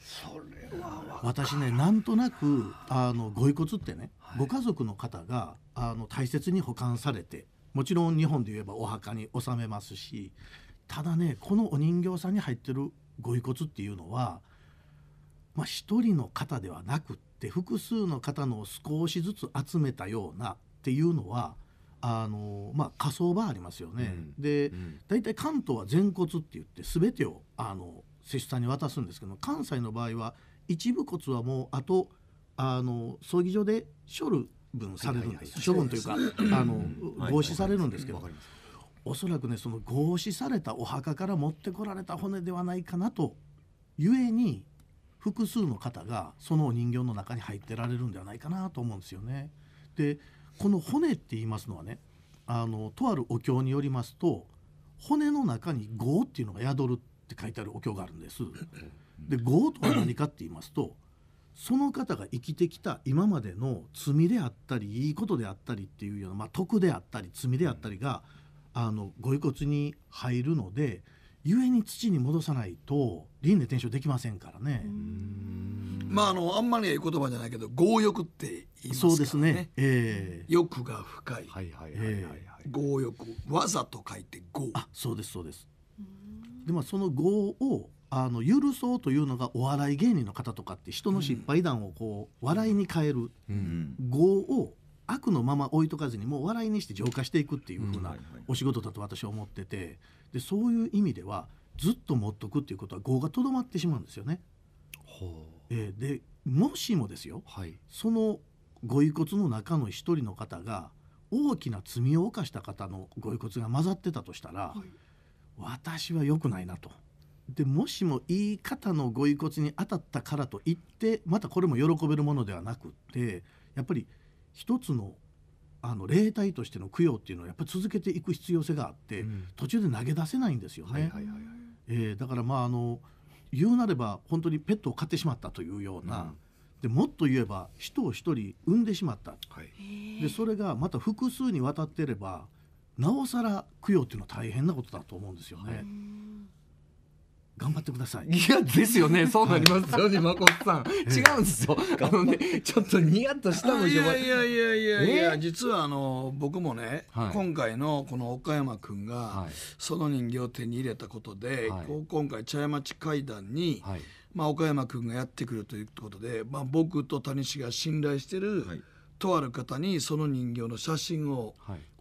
それは私ねなんとなくあのご遺骨ってね、はい、ご家族の方があの大切に保管されてもちろん日本で言えばお墓に納めますしただねこのお人形さんに入ってるご遺骨っていうのはまあ、1人の方ではなくって複数の方の少しずつ集めたようなっていうのはあのまあ、火葬場ありますよね、うん、で、大体、たい関東は全骨って言って全てをあの施主さんに渡すんですけど関西の場合は一部骨はもうあとあの葬儀場で処分されるんです、処分というかあの合祀されるんですけど、おそらくねその合祀されたお墓から持ってこられた骨ではないかなとゆえに複数の方がそのお人形の中に入ってられるんではないかなと思うんですよね。でこの骨って言いますのはねあのとあるお経によりますと骨の中に「業」っていうのが宿るって書いてあるお経があるんです。で業とは何かって言いますとその方が生きてきた今までの罪であったりいいことであったりっていうような、まあ、徳であったり罪であったりがあのご遺骨に入るのでゆえに土に戻さないと輪廻転生できませんからね。まああのあんまり言う言葉じゃないけど強欲って言いますからね。そうですね。えー、欲が深い。はいはいはい強欲わざと書いて強。あそうですそうです。でまあその強をあの許そうというのがお笑い芸人の方とかって人の失敗談をこう、笑いに変える、う業を悪のまま置いとかずにもう笑いにして浄化していくっていうふうなお仕事だと私は思っててでそういう意味ではずっと持っとくっていうことは業がとどまってしまうんですよね。ほうえー、でもしもですよ、はい、そのご遺骨の中の一人の方が大きな罪を犯した方のご遺骨が混ざってたとしたら、はい、私は良くないなと。でもしもいい方のご遺骨に当たったからといってまたこれも喜べるものではなくってやっぱり一つのあの霊体としての供養っていうのはやっぱり続けていく必要性があって、うん、途中で投げ出せないんですよね。えだからまああの言うなれば本当にペットを飼ってしまったというような、うん、でもっと言えば人を一人産んでしまった、はい、でそれがまた複数にわたってればなおさら供養っていうのは大変なことだと思うんですよね。頑張ってください。いやですよね。そうなりますよね、誠さん。違うんですよ。あのね、ちょっとニヤッとしたのいやいやいやいやいや、実はあの僕もね、今回のこの岡山君が、その人形を手に入れたことで、今回茶屋町会談に、まあ岡山君がやってくるということで、まあ僕と谷氏が信頼してる、とある方にその人形の写真を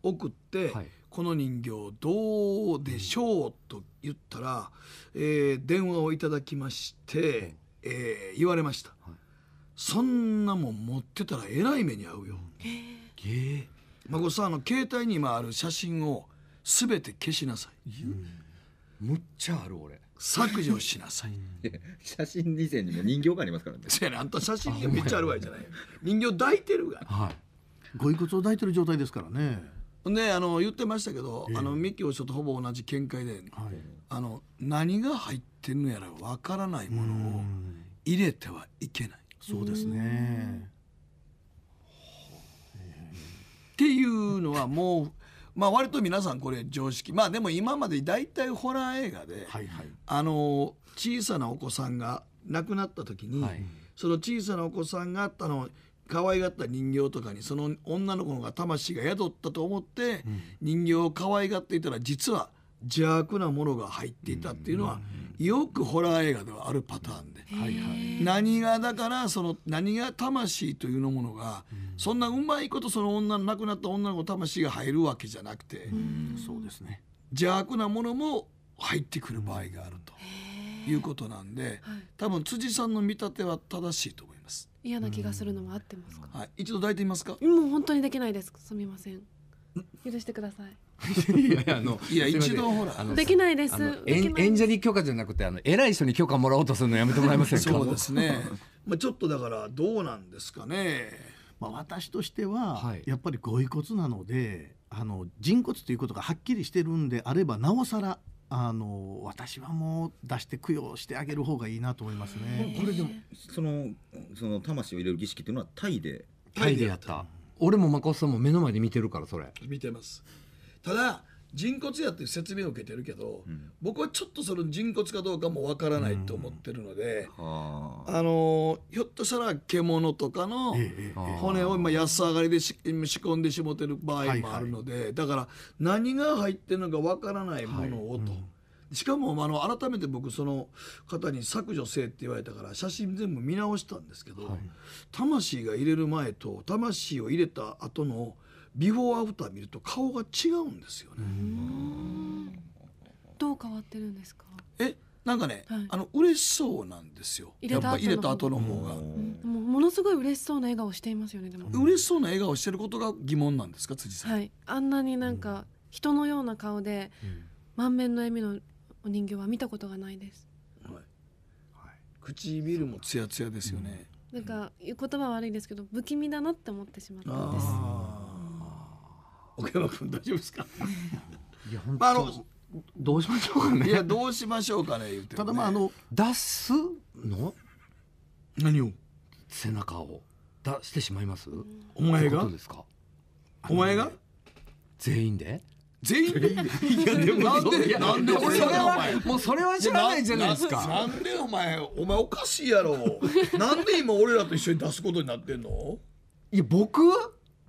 送って。はいこの人形どうでしょう?」と言ったら、えー、電話をいただきまして、えー、言われました、はい、そんなもん持ってたらえらい目に遭うよ。え孫さんあの携帯に今ある写真を全て消しなさい。むっちゃある俺削除しなさい写真以前にも人形がありますからねせやねあんた写真でめっちゃあるわけじゃない人形抱いてるが、はい、ご遺骨を抱いてる状態ですからねであの言ってましたけど、えー、あのミキオ師匠とほぼ同じ見解で、はい、あの何が入ってんのやらわからないものを入れてはいけないそうですね。っていうのはもうまあ割と皆さんこれ常識まあでも今まで大体ホラー映画で、はいはい、あの小さなお子さんが亡くなった時に、はい、その小さなお子さんがあったの可愛がった人形とかにその女の子のが魂が宿ったと思って、人形を可愛がっていたら実は邪悪なものが入っていたっていうのは、よくホラー映画ではあるパターンで、何がだからその何が魂というのものが、そんなうまいことその女の亡くなった女の子の魂が入るわけじゃなくて、そうですね邪悪なものも入ってくる場合があるということなんで、多分辻さんの見立ては正しいと思います。ます嫌な気がするのは合ってますか、はい、一度抱いてみますかもう本当にできないですすみません許してくださいいやいやあの いや一度ほらできないです演者に許可じゃなくてあの偉い人に許可もらおうとするのやめてもらえませんかそうですねまあちょっとだからどうなんですかねまあ私としてはやっぱりご遺骨なので、あの人骨ということがはっきりしてるんであればなおさらあの私はもう出して供養してあげる方がいいなと思いますね。これでもそのその魂を入れる儀式っていうのはタイでタイでやった俺も誠さんも目の前で見てるからそれ見てますただ人骨やっていう説明を受けてるけど、うん僕はちょっとその人骨かどうかもわからないと思ってるので、はあのひょっとしたら獣とかの骨を今安上がりでし仕込んでしもてる場合もあるので、だから何が入ってるのかわからないものをと、しかもあの改めて僕その方に削除せえって言われたから写真全部見直したんですけど、はい、魂が入れる前と魂を入れた後のビフォーアフター見ると顔が違うんですよね。どう変わってるんですかえなんかね、はい、あの嬉しそうなんですよ。やっぱ入れた後の方が。もものすごい嬉しそうな笑顔していますよね。でも嬉しそうな笑顔してることが疑問なんですか、辻さん。はい、あんなになんか人のような顔で、満面の笑みのお人形は見たことがないです。はいはい、唇もツヤツヤですよね。うん、なんか言葉悪いですけど不気味だなって思ってしまったんです。岡山君大丈夫ですか？いや本当、あ、のどうしましょうかね。いやどうしましょうかねね、ただまああの出すの何を背中を出してしまいます。お前がお前が全員で全員でいやでもなんでなんで俺らお前もうそれは知らないじゃないですかなんでお前お前おかしいやろ なんで今俺らと一緒に出すことになってんのいや僕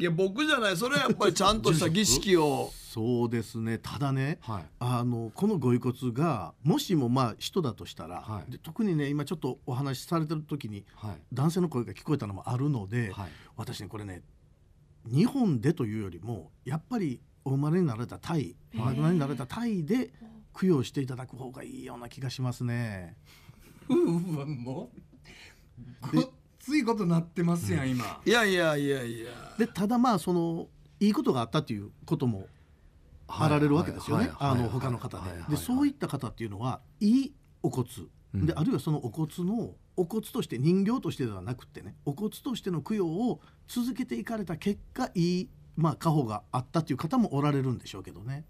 いや僕じゃないそれはやっぱりちゃんとした儀式をそうですねただね、はい、あのこのご遺骨がもしもまあ人だとしたら、はい、で特にね今ちょっとお話しされてる時に、はい、男性の声が聞こえたのもあるので、私ねこれね日本でというよりもやっぱり生まれになれたタイお亡くなりになれたタイで供養していただく方がいいような気がしますね。うん、もうごっついことなってますやん今。いやいやいやいや。でただまあそのいいことがあったということもあられるわけですよね、あの他の方で,、でそういった方っていうのはいいお骨、うん、であるいはそのお骨のお骨として人形としてではなくてねお骨としての供養を続けていかれた結果いいまあ過保があったという方もおられるんでしょうけどね。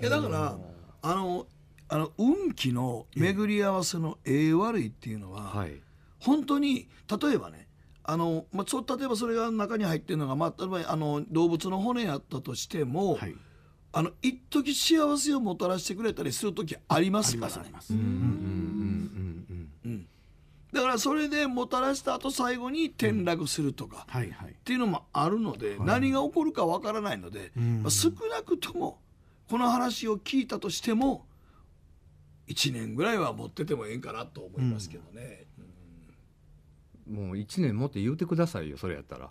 いやだからあのあの運気の巡り合わせのええ悪いっていうのは、はい、本当に例えばねあの、まあ、そ例えばそれが中に入ってるのが、まあ、例えばあの動物の骨やったとしても、はい、あの一時幸せをもたらしてくれたりする時ありますからね。ありますありうんうんうんからそれでもたらした後最後に転落するとか、っていうのもあるので、何が起こるかわからないので、少なくともこの話を聞いたとしても1年ぐらいは持っててもええんかなと思いますけどね。もう1年持って言うてくださいよそれやったら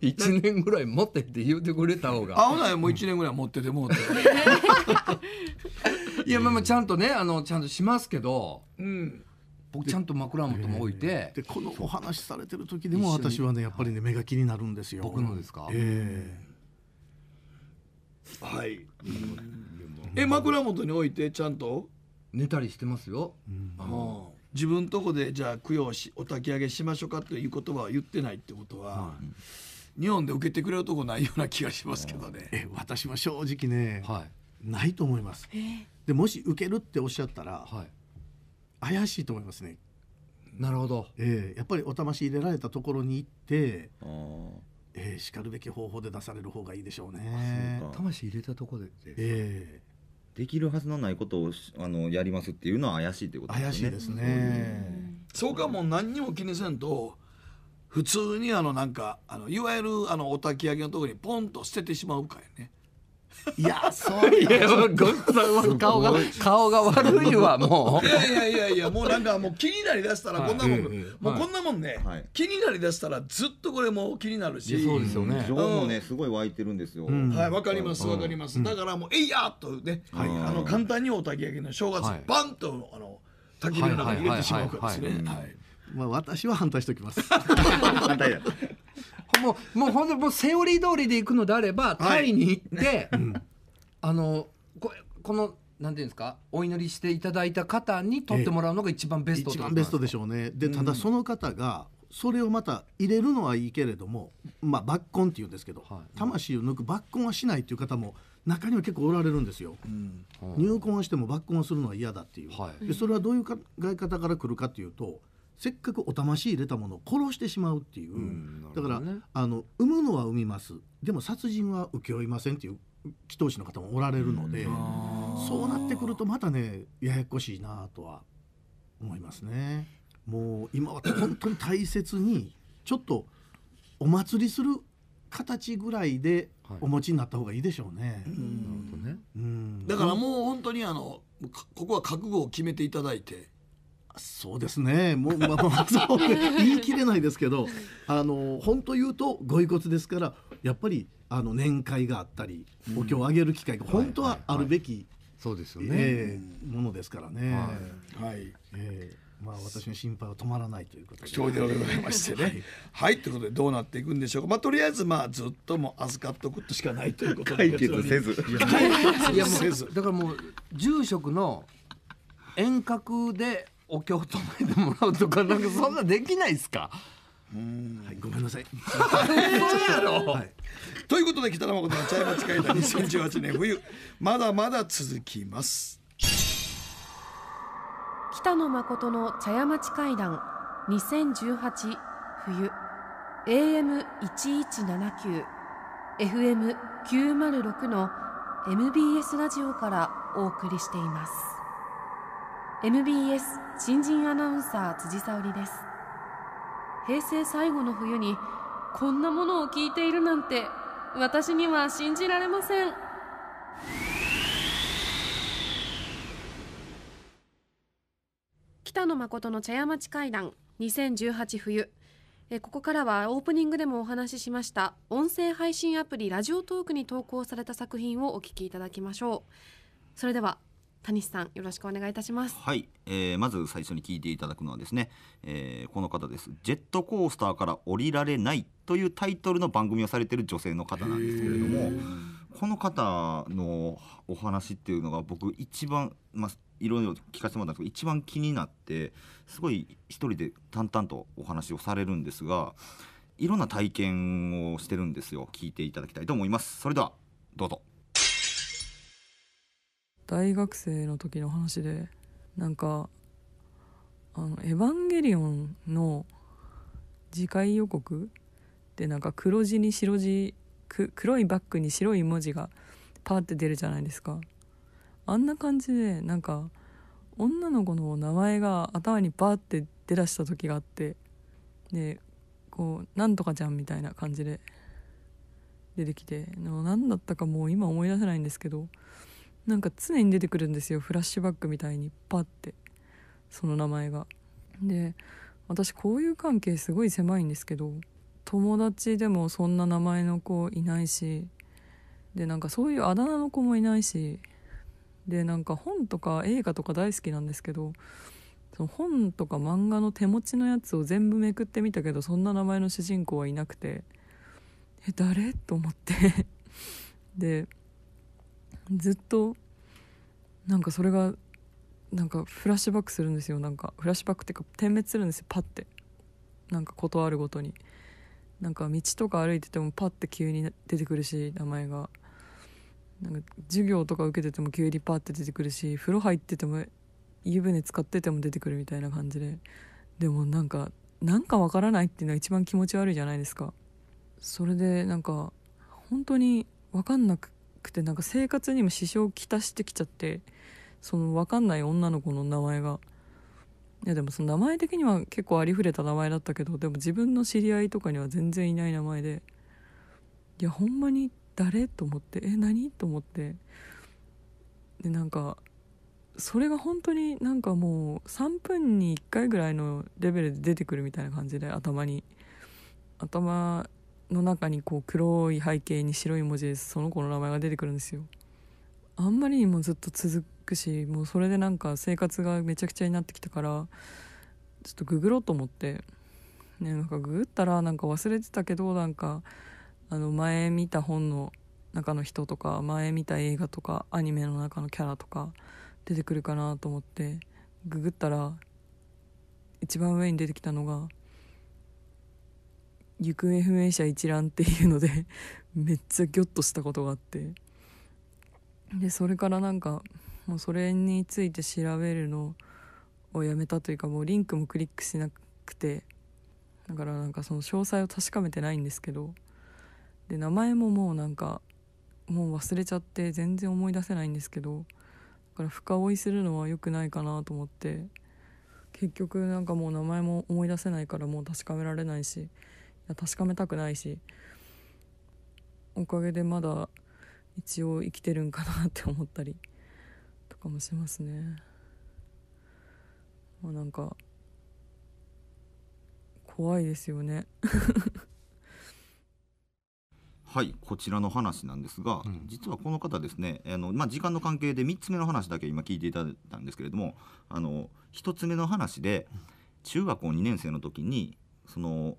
1 年ぐらい持ってって言うてくれた方が合わないもう1年ぐらい持っててもうて いやまあまあちゃんとねあのちゃんとしますけど、うん、僕ちゃんと枕元も置いて、でこのお話されてる時でも私はねやっぱりね目が気になるんですよ僕のですか、えー、はいえ枕元に置いてちゃんと寝たりしてますよ、ああ自分とこでじゃあ供養しお焚き上げしましょうかという言葉は言ってないってことは、うん、日本で受けてくれるとこないような気がしますけどね。え私は正直ね、はい、ないと思います。えでもし受けるっておっしゃったら、はい、怪しいと思いますね。なるほど、えー、やっぱりお魂入れられたところに行ってえー、しかるべき方法で出される方がいいでしょうね。う魂入れたところでえー、できるはずのないことをあのやりますっていうのは怪しいということですね。怪しいですね。そうかも何にも気にせんと普通にあのなんかあのいわゆるあのお焚き上げのところにポンと捨ててしまうかやね。いや、そういや、ごっさん顔が、顔が悪いわ、もう。いやいやいやいや、もうなんか、もう気になりだしたら、こんなもん、はい、もうこんなもんね、はい、気になりだしたら、ずっとこれも気になるし。そうですよね。情もね、すごい湧いてるんですよ。うん、はい、わかります、わかります。だからもう、えいやっとね、はい、あの、簡単におたき上げの正月、バンと、あの、焚き火の中に入れてしまうからですね。はい。まあ、私は反対しておきます。反対だ。もう、もうんと、もうセオリー通りで行くのであれば、タイに行って、あの、ここの、なんていうんですかお祈りしていただいた方に取ってもらうのが一番ベスト、一番ベストでしょうねで、ただその方がそれをまた入れるのはいいけれども、まあ、抜根っていうんですけど、はい、魂を抜く抜根はしないっていう方も中には結構おられるんですよ、うん入魂はしても抜根するのは嫌だっていう、はい、でそれはどういう考え方からくるかっていうとせっかくお魂入れたものを殺してしまうっていう、うん、だから、あの産むのは産みますでも殺人は請け負いませんっていう祈祷師の方もおられるので、うん、そうなってくるとまたねややこしいなとは思いますね。もう今は本当に大切にちょっとお祭りする形ぐらいでお持ちになった方がいいでしょうね。はい、だからもう本当にあのここは覚悟を決めていただいてそうですねもう、まあ、そう言い切れないですけどあの本当言うとご遺骨ですからやっぱりあの年会があったりお経をあげる機会が本当はあるべき、そうですよね、えー、ものですからね。はい、はいえーまあ、私の心配は止まらないということ貴でございましてね。はい、はい、ということでどうなっていくんでしょうか。まあとりあえずまあずっとも預かっとくしかないということで。解決せず。いやもうだからもう住職の遠隔でお経を唱えてもらうとかなんかそんなできないですかはい、ごめんなさい。はい、ということで北野誠の茶屋町会談2018年冬まだまだ続きます。北野誠の茶屋町会談2018冬 AM 一一七九 FM 九マル六の MBS ラジオからお送りしています。MBS 新人アナウンサー辻沙織です平成最後の冬にこんなものを聞いているなんて私には信じられません北野誠の茶屋町会談2018冬えここからはオープニングでもお話ししました音声配信アプリラジオトークに投稿された作品をお聞きいただきましょうそれでは谷さんよろしくお願いいたしますはい、えー、まず最初に聞いていただくのはですね、えー、この方ですジェットコースターから降りられないというタイトルの番組をされている女性の方なんですけれどもこの方のお話っていうのが僕一番まあいろいろ聞かせてもらったんですけど一番気になってすごい一人で淡々とお話をされるんですがいろんな体験をしてるんですよ聞いていただきたいと思いますそれではどうぞ大学生の時の話でなんかあの「エヴァンゲリオン」の次回予告でなんか黒字に白字黒いバッグに白い文字がパーって出るじゃないですかあんな感じでなんか女の子の名前が頭にバーって出だした時があってでこう「なんとかちゃん」みたいな感じで出てきて何だったかもう今思い出せないんですけどなんか常に出てくるんですよフラッシュバックみたいにパッてその名前がで私交友関係すごい狭いんですけど友達でもそんな名前の子いないしでなんかそういうあだ名の子もいないしでなんか本とか映画とか大好きなんですけどその本とか漫画の手持ちのやつを全部めくってみたけどそんな名前の主人公はいなくてえ誰と思ってでずっとなんかそれがなんかフラッシュバックするんですよなんかフラッシュバックっていうか点滅するんですよパッてなんか断るごとになんか道とか歩いててもパッて急に出てくるし名前がなんか授業とか受けてても急にパッて出てくるし風呂入ってても湯船使ってても出てくるみたいな感じででもなんかなんかわからないっていうのが一番気持ち悪いじゃないですかそれでなんか本当に分かんなくくてなんか生活にも支障をきたしてきちゃってその分かんない女の子の名前がいやでもその名前的には結構ありふれた名前だったけどでも自分の知り合いとかには全然いない名前でいやほんまに誰と思ってえ何と思ってでなんかそれが本当になんかもう3分に1回ぐらいのレベルで出てくるみたいな感じで頭に頭の中にこう黒い背景に白い文字でその子の名前が出てくるんですよあんまりにもずっと続くしもうそれでなんか生活がめちゃくちゃになってきたからちょっとググろうと思ってねなんかググったらなんか忘れてたけどなんかあの前見た本の中の人とか前見た映画とかアニメの中のキャラとか出てくるかなと思ってググったら一番上に出てきたのが行方不明者一覧っていうので めっちゃギョッとしたことがあってでそれからなんかもうそれについて調べるのをやめたというかもうリンクもクリックしなくてだからなんかその詳細を確かめてないんですけどで名前ももうなんかもう忘れちゃって全然思い出せないんですけどだから深追いするのは良くないかなと思って結局なんかもう名前も思い出せないからもう確かめられないし確かめたくないしおかげでまだ一応生きてるんかなって思ったりとかもしますね。まあ、なんか怖いですよね はいこちらの話なんですが、うん、実はこの方ですねあの、まあ、時間の関係で3つ目の話だけ今聞いていただいたんですけれどもあの1つ目の話で中学校2年生の時にその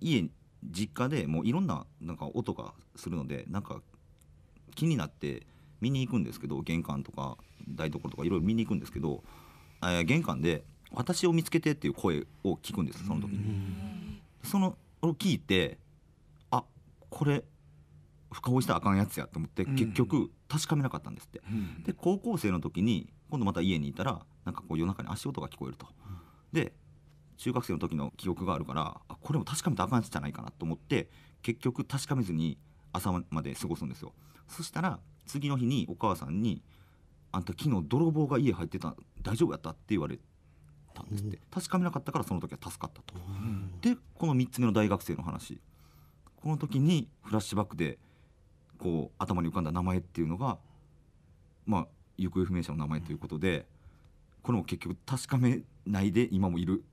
家実家でもういろんななんか音がするのでなんか気になって見に行くんですけど玄関とか台所とかいろいろ見に行くんですけど、えー、玄関で「私を見つけて」っていう声を聞くんですその時に。そのを聞いてあこれ深掘りしたらあかんやつやと思って結局確かめなかったんですって。で高校生の時に今度また家にいたらなんかこう夜中に足音が聞こえると。で中学生の時の記憶があるからあこれも確かめたらあかんじゃないかなと思って結局確かめずに朝まで過ごすんですよそしたら次の日にお母さんに「あんた昨日泥棒が家入ってた大丈夫やった?」って言われたんですって確かめなかったからその時は助かったと。でこの3つ目の大学生の話この時にフラッシュバックでこう頭に浮かんだ名前っていうのがまあ行方不明者の名前ということで、これも結局確かめないで今もいる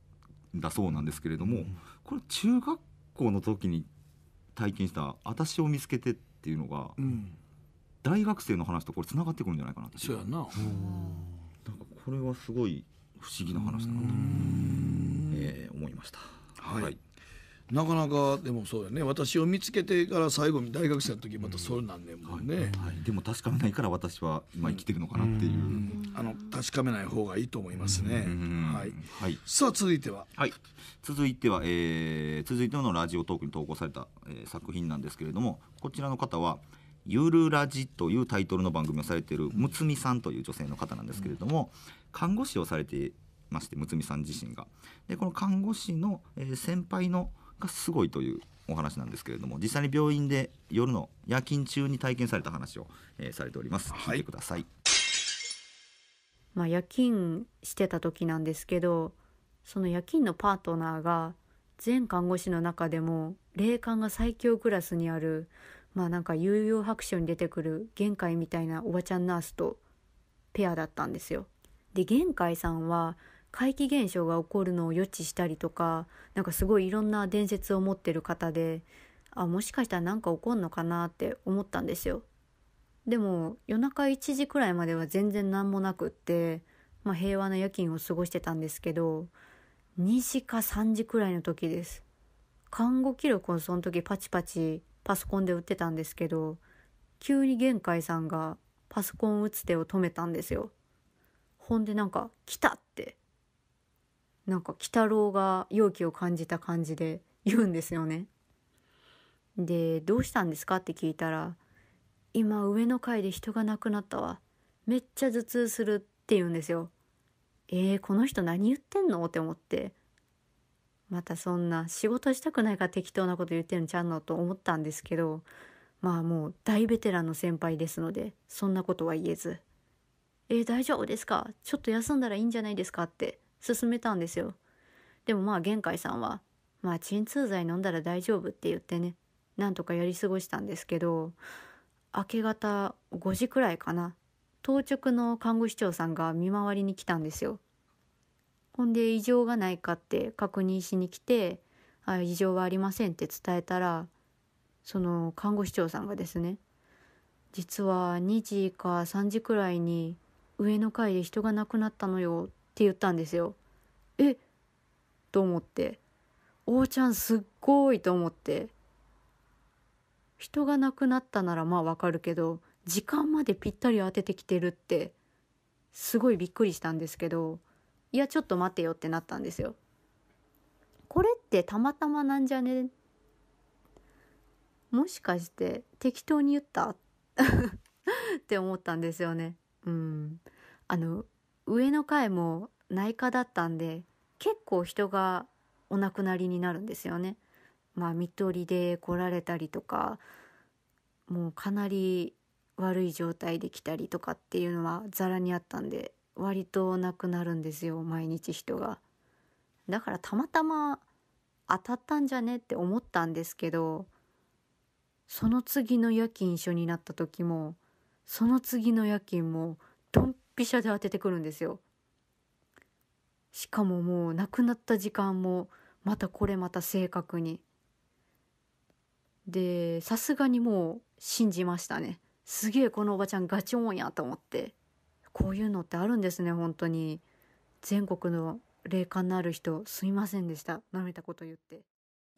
だそうなんですけれども、これ中学校の時に体験した「私を見つけて」っていうのが、大学生の話とこれつながってくるんじゃないかなそうやななんかこれはすごい不思議な話だなと、えー、思いました。はいなかなかでもそうだね私を見つけてから最後に大学生の時またそうなんねもんね、はいでも確かめないから私は今生きてるのかなっていう、うん、あの確かめない方がいいと思いますね、うん、はい、はい、さあ続いてははい続いては、えー、続いてのラジオトークに投稿された、えー、作品なんですけれどもこちらの方は「ゆるラジ」というタイトルの番組をされているむつみさんという女性の方なんですけれども、看護師をされてましてむつみさん自身がでこの看護師の、えー、先輩の「がすごいというお話なんですけれども実際に病院で夜の夜勤中に体験された話を、えー、されております聞いてください、はい、まあ、夜勤してた時なんですけどその夜勤のパートナーが全看護師の中でも霊感が最強クラスにあるまあなんか悠々白書に出てくる玄海みたいなおばちゃんナースとペアだったんですよ。で玄海さんは怪奇現象が起こるのを予知したりとかなんかすごいいろんな伝説を持ってる方であもしかしたらなんか起こるのかなって思ったんですよ。でも夜中1時くらいまでは全然何もなくって、まあ、平和な夜勤を過ごしてたんですけど2時か3時くらいの時です。看護記録をその時パチパチパソコンで売ってたんですけど急に玄海さんがパソコン打つ手を止めたんですよ。ほんでなんか「来た!」ってなんか鬼太郎が容器を感じた感じで言うんですよね。で「どうしたんですか?」って聞いたら「今上の階で人が亡くなったわめっちゃ頭痛する」って言うんですよ。えー、この人何言ってんのって思ってまたそんな仕事したくないから適当なこと言ってんのちゃうのと思ったんですけどまあもう大ベテランの先輩ですのでそんなことは言えず「えー、大丈夫ですかちょっと休んだらいいんじゃないですか?」って勧めたんですよ。でもまあ玄海さんは、まあ鎮痛剤飲んだら大丈夫って言ってね、なんとかやり過ごしたんですけど、明け方5時くらいかな、当直の看護師長さんが見回りに来たんですよ。ほんで異常がないかって確認しに来て、あ異常はありませんって伝えたら、その看護師長さんがですね、実は2時か3時くらいに上の階で人が亡くなったのよって言ったんですよ。えと思って。おーちゃんすっごいと思って。人が亡くなったならまあわかるけど、時間までぴったり当ててきてるって、すごいびっくりしたんですけど、いやちょっと待てよってなったんですよ。これってたまたまなんじゃねもしかして適当に言った って思ったんですよね。うん。あの、上の階も内科だったんで結構人がお亡くなりになるんですよね。まあ、見取りで来られたりとかもうかなり悪い状態で来たりとかっていうのはざらにあったんで割と亡くなるんですよ毎日人が。だからたまたま当たったんじゃねって思ったんですけどその次の夜勤一緒になった時もその次の夜勤もドン飛車で当ててくるんですよ。しかももう亡くなった時間もまたこれまた正確に。でさすがにもう信じましたね。すげえこのおばちゃんガチョンやと思って。こういうのってあるんですね本当に。全国の霊感のある人すみませんでした。舐めたこと言って。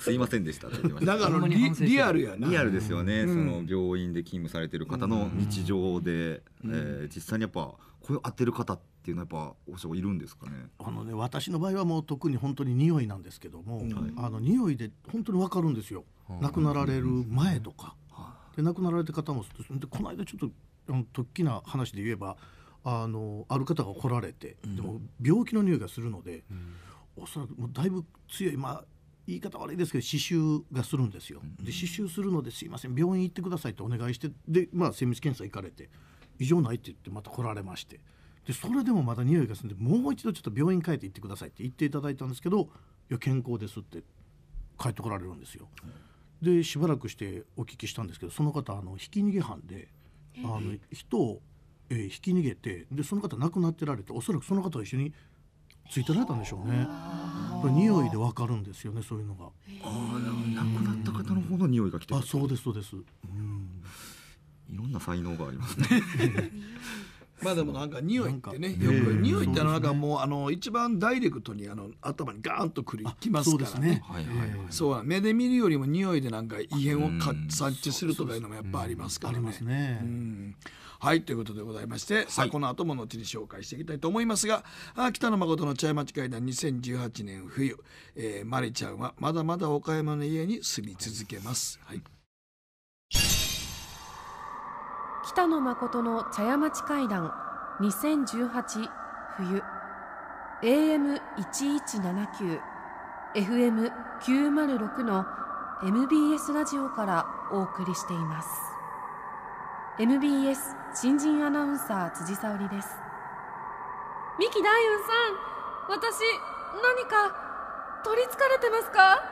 すいませんでしたって言ってました。だからリリアルやな。リアルですよね、うん、その病院で勤務されてる方の日常で、うん、えー、実際にやっぱ声を当てる方っていうのはやっぱおしゃいるんですかね。あのね私の場合はもう特に本当に匂いなんですけども、うん、あの匂いで本当にわかるんですよ。はい、亡くなられる前とか、はい、で亡くなられた方もでこの間ちょっとあの突起な話で言えばあのある方が来られて、でも病気の匂いがするので。うんおそらくもうだいぶ強い、まあ、言い方悪いですけど刺繍がするんですよ。で刺繍するのですいません病院行ってくださいってお願いしてで、まあ、精密検査行かれて異常ないって言ってまた来られましてでそれでもまた匂いがするんでもう一度ちょっと病院帰って行ってくださいって言っていただいたんですけど「いや健康です」って帰ってこられるんですよ。でしばらくしてお聞きしたんですけどその方あのひき逃げ犯であの人を、えー、ひき逃げてでその方亡くなってられておそらくその方と一緒についてられたんでしょうね。匂いでわかるんですよね、そういうのが。ああ、亡くなった方の方の匂いが来てあ、そうです、そうです。うん。いろんな才能がありますね。まあでもなんか匂いってね、よく匂いってなんかもうあの一番ダイレクトにあの頭にガーンとくるきますからね。そう目で見るよりも匂いでなんか異変を察知するとかいうのもやっぱありますからね。ありますね。はいということでございまして、はい、さあこの後も後に紹介していきたいと思いますがあ北野誠の茶屋町会談2018年冬、えー、マちゃんはまだまだ岡山の家に住み続けます。はい、北野誠の茶屋町会談2018冬 AM1179 FM906 の MBS ラジオからお送りしています。MBS 新人アナウンサー辻沙織です三木大雲さん私何か取りつかれてますか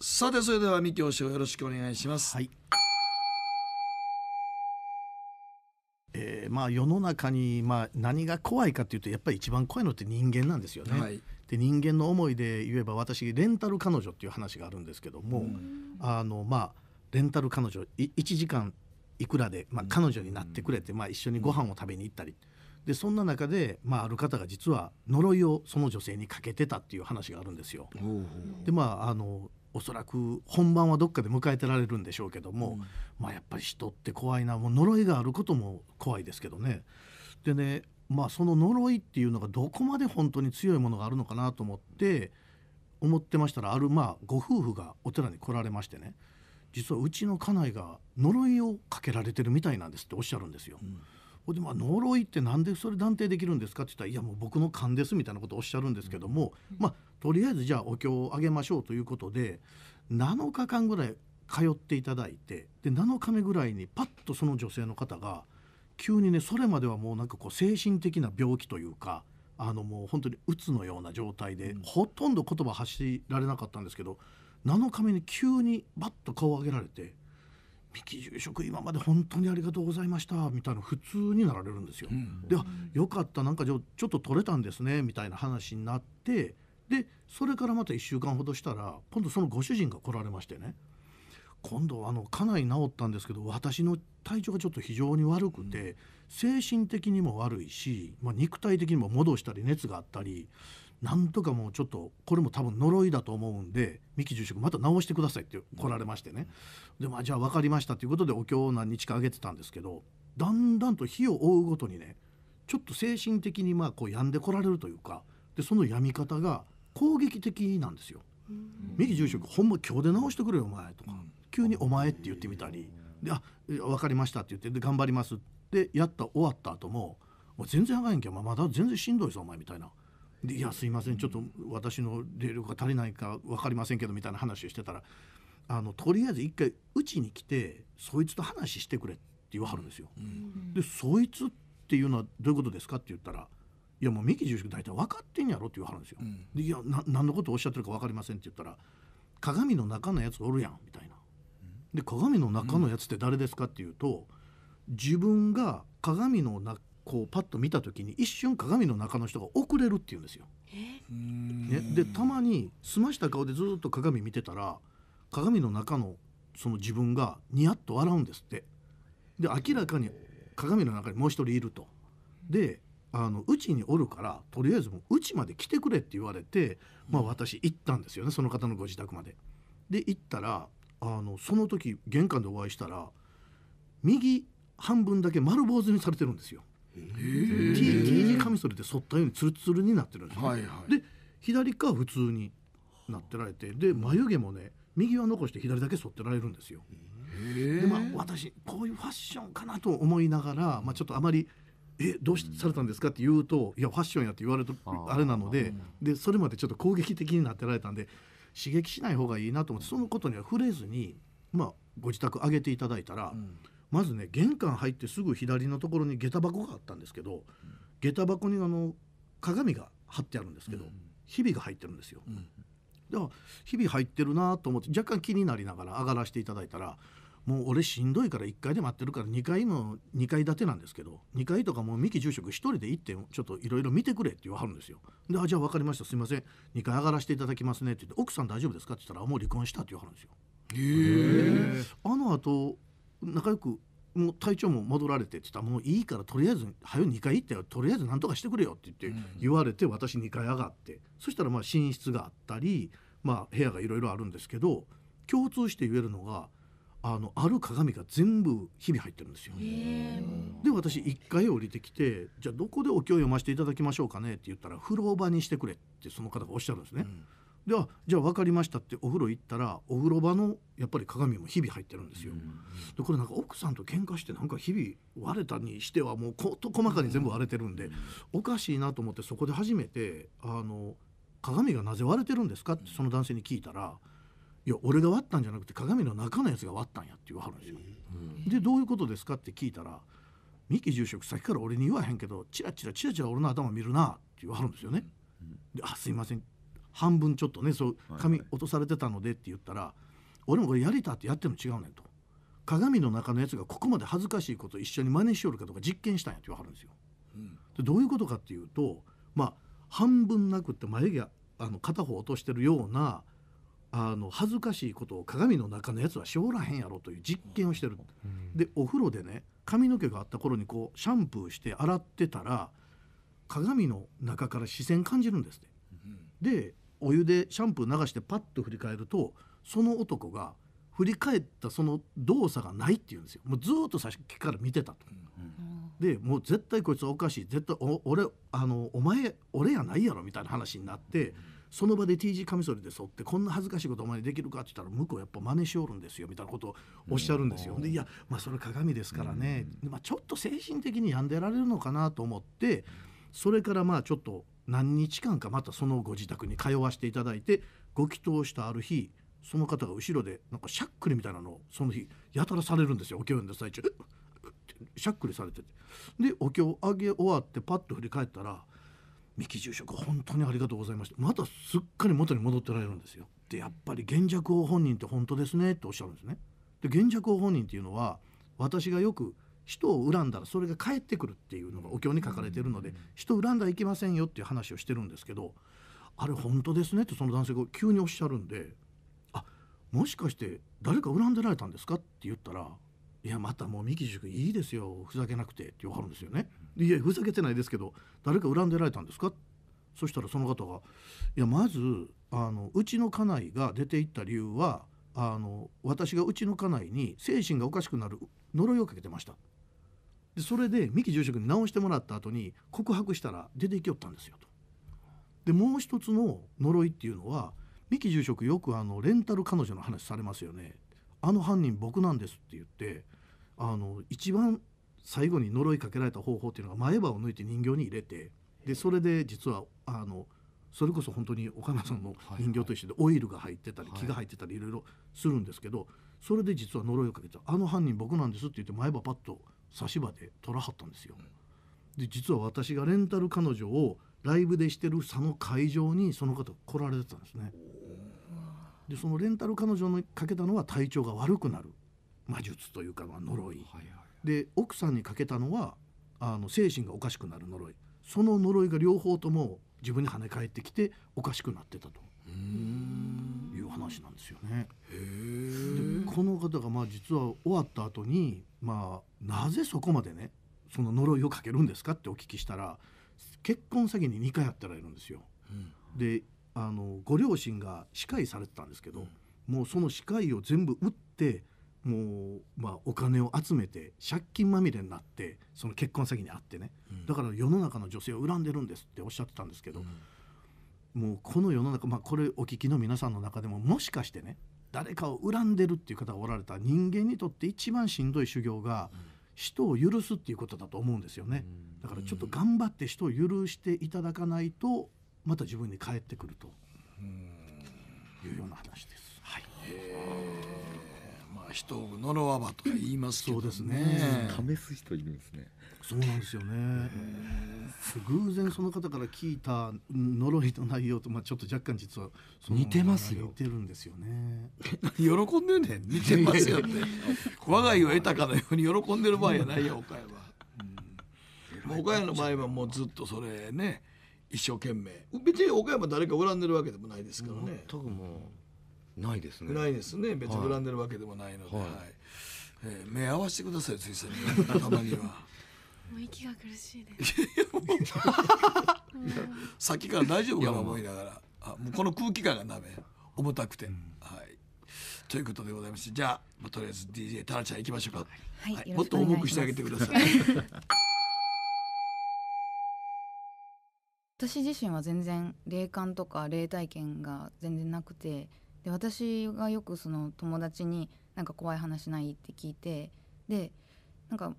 さてそれでは三木教師よろしくお願いしますはいえまあ世の中にまあ何が怖いかというとやっぱり一番怖いのって人間なんですよね、はい、で人間の思いで言えば私レンタル彼女っていう話があるんですけども、うん、あのまあレンタル彼女1時間いくらで、まあ、彼女になってくれて、まあ、一緒にご飯を食べに行ったり。でそんな中で、まあ、ある方が実は呪いをその女性にかけてたっていう話があるんですよ。でまああのおそらく本番はどっかで迎えてられるんでしょうけども、うん、まあ、やっぱり人って怖いなもう呪いがあることも怖いですけどね。でねまあ、その呪いっていうのがどこまで本当に強いものがあるのかなと思って思ってましたらあるまあご夫婦がお寺に来られましてね実はうちの家内が呪いをかけられてるみたいなんですっておっしゃるんですよ。うんでまあ呪いってなんでそれ断定できるんですかって言ったら「いやもう僕の勘です」みたいなことをおっしゃるんですけども、まあとりあえずじゃあお経をあげましょうということで7日間ぐらい通っていただいてで7日目ぐらいにパッとその女性の方が「急にねそれまではもうなんかこう精神的な病気というかあのもう本当にうつのような状態で、うん、ほとんど言葉発しられなかったんですけど7日目に急にバッと顔を上げられて「三木住職今まで本当にありがとうございました」みたいな普通になられるんですよ。うん、で「よかったなんかちょっと取れたんですね」みたいな話になってでそれからまた1週間ほどしたら今度そのご主人が来られましてね。今度あのかなり治ったんですけど私の体調がちょっと非常に悪くて、精神的にも悪いし、まあ、肉体的にも戻したり熱があったりなんとかもうちょっとこれも多分呪いだと思うんで三木住職また直してくださいって来られましてね、でまあじゃあ分かりましたということでお経を何日かあげてたんですけどだんだんと火を追うごとにねちょっと精神的にまあこう病んでこられるというかでその病み方が攻撃的なんですよ。三木住職ほんま今日で直してくれよお前とか、うん、急に「お前」って言ってみたり「であ分かりました」って言って「で頑張ります」ってやった終わった後も「もう全然あがんやんけ、まあ、まだ全然しんどいぞお前」みたいな。でいやすいませんちょっと私の霊力が足りないか分かりませんけどみたいな話をしてたらあのとりあえず一回うちに来てそいつと話してくれって言わはるんですよ。うん、でそいつっていうのはどういうことですかって言ったら「いやもう三木住職大体分かってんやろ」って言わはるんですよ。うん、でいやな何のことをおっしゃってるか分かりませんって言ったら「鏡の中のやつおるやん」みたいな。で鏡の中のやつって誰ですかっていうと、自分が鏡のなこうパッと見た時に一瞬鏡の中の人が遅れるっていうんですよ。ね、でたまに澄ました顔でずっと鏡見てたら鏡の中のその自分がニヤッと笑うんですって。で明らかに鏡の中にもう一人いると。であのうちにおるからとりあえずもううちまで来てくれって言われて、まあ、私行ったんですよねその方のご自宅まで。で行ったらあのその時玄関でお会いしたら右半分だけ丸坊主にされてるんですよ。T, T 字カミソリで剃ったようにツルツルになってるんですね。はいはい、で左か普通になってられてで眉毛もね右は残して左だけ剃ってられるんですよ。でまあ私こういうファッションかなと思いながら、まあ、ちょっとあまり「えどうされたんですか?」って言うと「いやファッションや」って言われるとあれなのででそれまでちょっと攻撃的になってられたんで刺激しない方がいいなと思ってそのことには触れずに、まあ、ご自宅上げていただいたら、うん、まずね玄関入ってすぐ左のところに下駄箱があったんですけど、下駄箱にあの鏡が貼ってあるんですけど、うん、日々が入ってるんですよ。だから日々入ってるなと思って若干気になりながら上がらせていただいたらもう俺しんどいから1階で待ってるから2階も2階建てなんですけど2階とかもう三木住職1人で行ってちょっといろいろ見てくれって言わはるんですよで「あじゃあ分かりましたすいません2階上がらせていただきますね」って言って「奥さん大丈夫ですか?」って言ったら「もう離婚した」って言わはるんですよ。へえあの後仲良くもう体調も戻られてって言ったら「もういいからとりあえず早い2階行ったよとりあえず何とかしてくれよ」って言って言われて私2階上がってそしたらまあ寝室があったり、まあ、部屋がいろいろあるんですけど共通して言えるのがあのある鏡が全部日々入ってるんですよ。で私1階降りてきて「じゃあどこでお経を読ませていただきましょうかね」って言ったら「風呂場にしてくれ」ってその方がおっしゃるんですね。うん、ではじゃあ分かりましたってお風呂行ったらお風呂場のやっぱり鏡も日々入ってるんですよ。でこれなんか奥さんと喧嘩してなんか日々割れたにしてはもうこと細かに全部割れてるんで、おかしいなと思ってそこで初めてあの鏡がなぜ割れてるんですかってその男性に聞いたら。いや俺が割ったんじゃなくて鏡の中のやつが割ったんや」って言わはるんですよ。うん、でどういうことですかって聞いたら「三木住職さっきから俺に言わへんけどチラチラチラチラ俺の頭見るな」って言わはるんですよね。であすいません半分ちょっとねそう髪落とされてたのでって言ったら「はいはい、俺もこれやりたってやってもの違うねん」と。鏡の中のやつがここまで恥ずかしいことを一緒に真似しよるかとか実験したんやって言わはるんですよ。うん、でどういうことかっていうとまあ半分なくって眉毛あの片方落としてるようなあの恥ずかしいことを鏡の中のやつはしおらへんやろという実験をしてる、うん、でお風呂でね髪の毛があった頃にこうシャンプーして洗ってたら鏡の中から視線感じるんですって、うん、でお湯でシャンプー流してパッと振り返るとその男が振り返ったその動作がないって言うんですよもうずっとさっきから見てたと、うん、でもう絶対こいつおかしい絶対俺あのお前俺やないやろみたいな話になって。うんその場で T 字カミソリで剃ってこんな恥ずかしいことお前にできるかって言ったら向こうやっぱ真似しおるんですよみたいなことをおっしゃるんですよ。でいやまあそれ鏡ですからね、まあ、ちょっと精神的に病んでられるのかなと思ってそれからまあちょっと何日間かまたそのご自宅に通わせていただいてご祈祷したある日その方が後ろでなんかしゃっくりみたいなのをその日やたらされるんですよお経読んで最中。しゃっくりされててでお経をあげ終わってパッと振り返ったら「三木住職本当にありがとうございましたまたすっかり元に戻ってられるんですよでやっぱり原着王本人って本当ですねっておっしゃるんですねで原着王本人っていうのは私がよく人を恨んだらそれが返ってくるっていうのがお経に書かれてるので、人を恨んだらいけませんよっていう話をしてるんですけどあれ本当ですねってその男性が急におっしゃるんであもしかして誰か恨んでられたんですかって言ったらいやまたもう三木塾いいですよふざけなくてって言わはるんですよね、うんいやふざけてないですけど誰か恨んでられたんですかそしたらその方が「いやまずあのうちの家内が出て行った理由はあの私がうちの家内に精神がおかしくなる呪いをかけてました」でそれで三木住職に直してもらった後に告白したら出て行きよったんですよと。でもう一つの呪いっていうのは三木住職よくあのレンタル彼女の話されますよね。あの犯人僕なんですって言ってあの一番最後に呪いかけられた方法っていうのが前歯を抜いて人形に入れてでそれで実はあのそれこそ本当に岡村さんの人形と一緒でオイルが入ってたり木が入ってたりいろいろするんですけどそれで実は呪いをかけて「あの犯人僕なんです」って言って前歯パッと差し歯で取らはったんですよ。で実は私がレンタル彼女をライブでしてるその会場にその方来られてたんですね。でそのレンタル彼女にかけたのは体調が悪くなる魔術というかまあ呪い。はいはいで奥さんにかけたのはあの精神がおかしくなる呪いその呪いが両方とも自分に跳ね返ってきておかしくなってたという話なんですよね。でこの方がまあ実は終わった後にまあなぜそこまでねその呪いをかけるんですかってお聞きしたら結婚詐欺に2回やってられるんですよ。うん、であのご両親が歯科医されてたんですけど、うん、もうその歯科医を全部打ってもう、まあ、お金を集めて借金まみれになってその結婚詐欺にあってね、うん、だから世の中の女性を恨んでるんですっておっしゃってたんですけど、うん、もうこの世の中、まあ、これお聞きの皆さんの中でももしかしてね誰かを恨んでるっていう方がおられた人間にとって一番しんどい修行が、人を許すっていうことだと思うんですよね、うん、だからちょっと頑張って人を許していただかないとまた自分に返ってくるというような話です。はい人を呪わばと言いますけどね。そうですね。試す人いるんですね。そうなんですよね。偶然その方から聞いた呪いの内容とまあちょっと若干実は似てますよ。似てるんですよね。喜んでね似てますよっ我が家を得たかのように喜んでる場合やないよ岡山。岡山の場合はもうずっとそれね一生懸命。別に岡山誰か恨んでるわけでもないですからね。全くもう。ないですねないですね別に恨んでるわけでもないので、はいはい、えー、目合わせてくださいついさにたまにはもう息が苦しいです先から大丈夫かな思いながらあもうこの空気感がダメ重たくて、うん、はいということでございましてじゃあとりあえず DJ タラちゃん行きましょうか、はい、もっと重くしてあげてください 私自身は全然霊感とか霊体験が全然なくてで私がよくその友達になんか怖い話ないって聞いてでなんか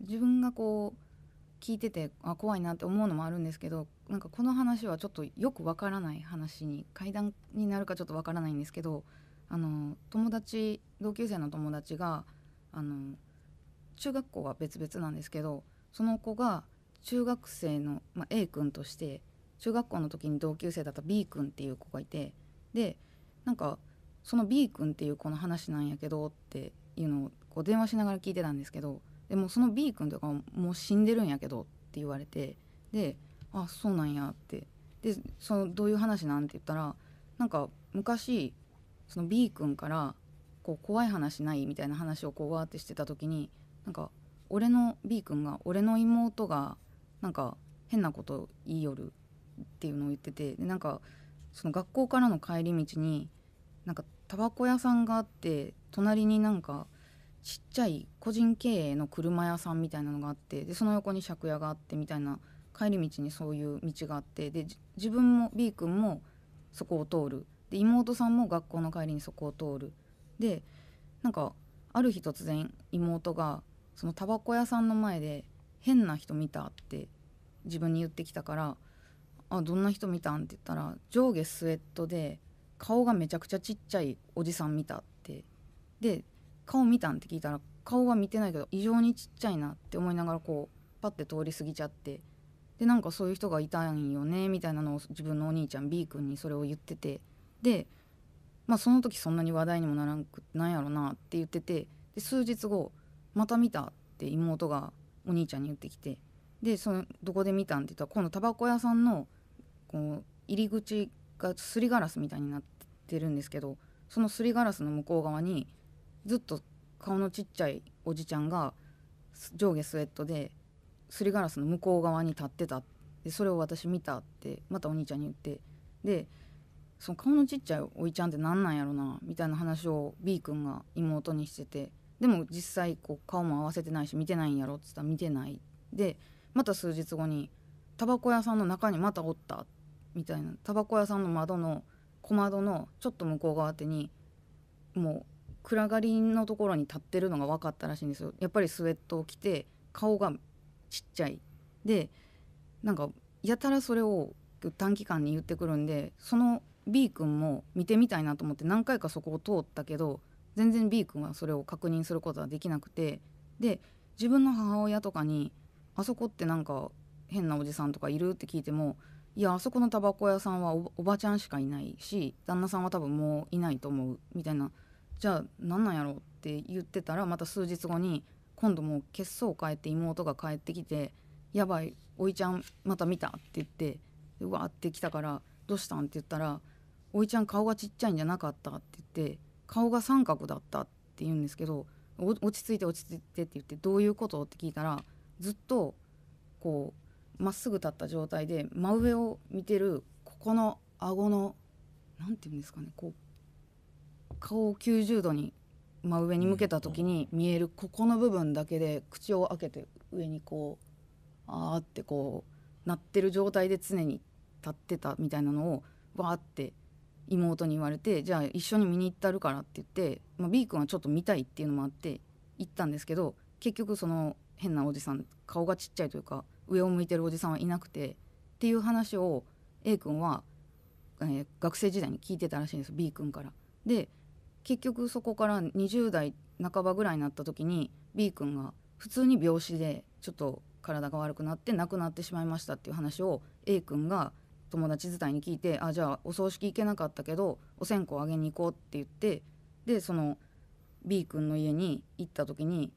自分がこう聞いててあ怖いなって思うのもあるんですけどなんかこの話はちょっとよくわからない話に階段になるかちょっとわからないんですけどあの友達同級生の友達があの中学校は別々なんですけどその子が中学生の、まあ、A 君として中学校の時に同級生だった B 君っていう子がいてでなんかその B 君っていう子の話なんやけどっていうのをこう電話しながら聞いてたんですけどでもその B 君とかもう死んでるんやけどって言われてで「あそうなんや」ってでそのどういう話なんて言ったらなんか昔その B 君からこう怖い話ないみたいな話をこうわーってしてた時になんか俺の B 君が俺の妹がなんか変なこと言いよるっていうのを言っててでなんかその学校からの帰り道になんかタバコ屋さんがあって隣になんかちっちゃい個人経営の車屋さんみたいなのがあってでその横に借家があってみたいな帰り道にそういう道があってで自分も B 君もそこを通るで妹さんも学校の帰りにそこを通るでなんかある日突然妹がそのタバコ屋さんの前で「変な人見た」って自分に言ってきたから「あどんな人見たん?」って言ったら上下スウェットで顔がめちゃくちゃちっちゃいおじさん見たってで顔見たんって聞いたら顔は見てないけど異常にちっちゃいなって思いながらこうパッて通り過ぎちゃってでなんかそういう人がいたんよねみたいなのを自分のお兄ちゃん B 君にそれを言っててでまあその時そんなに話題にもならんくなんやろなって言っててで数日後「また見た」って妹がお兄ちゃんに言ってきてでそのどこで見たんって言ったら今度タバコ屋さんのこう入り口がすりガラスみたいになってるんですけどそのすりガラスの向こう側にずっと顔のちっちゃいおじちゃんが上下スウェットですりガラスの向こう側に立ってたでそれを私見たってまたお兄ちゃんに言ってでその顔のちっちゃいおいちゃんって何なんやろなみたいな話を B 君が妹にしててでも実際こう顔も合わせてないし見てないんやろっつったら見てないでまた数日後に「タバコ屋さんの中にまたおった」ってみたいなタバコ屋さんの窓の小窓のちょっと向こう側手にもう暗がりのところに立ってるのが分かったらしいんですよやっぱりスウェットを着て顔がちっちゃいでなんかやたらそれを短期間に言ってくるんでその B 君も見てみたいなと思って何回かそこを通ったけど全然 B 君はそれを確認することはできなくてで自分の母親とかに「あそこってなんか変なおじさんとかいる?」って聞いても「いやあそこのタバコ屋さんはおばちゃんしかいないし旦那さんは多分もういないと思うみたいなじゃあ何なんやろうって言ってたらまた数日後に今度もう血相を変えて妹が帰ってきて「やばいおいちゃんまた見た」って言ってうわって来たから「どうしたん?」って言ったら「おいちゃん顔がちっちゃいんじゃなかった」って言って「顔が三角だった」って言うんですけど「落ち着いて落ち着いて」って言って「どういうこと?」って聞いたらずっとこうまっすぐ立った状態で真上を見てるここの顎の何て言うんですかねこう顔を90度に真上に向けた時に見えるここの部分だけで口を開けて上にこうあーってこうなってる状態で常に立ってたみたいなのをわーって妹に言われてじゃあ一緒に見に行ったるからって言って、まあ、B 君はちょっと見たいっていうのもあって行ったんですけど結局その変なおじさん顔がちっちゃいというか上を向いてるおじさんはいなくてっていう話を A 君は、えー、学生時代に聞いてたらしいんです B 君から。で結局そこから20代半ばぐらいになった時に B 君が普通に病死でちょっと体が悪くなって亡くなってしまいましたっていう話を A 君が友達伝いに聞いて「あじゃあお葬式行けなかったけどお線香あげに行こう」って言ってでその B 君の家に行った時に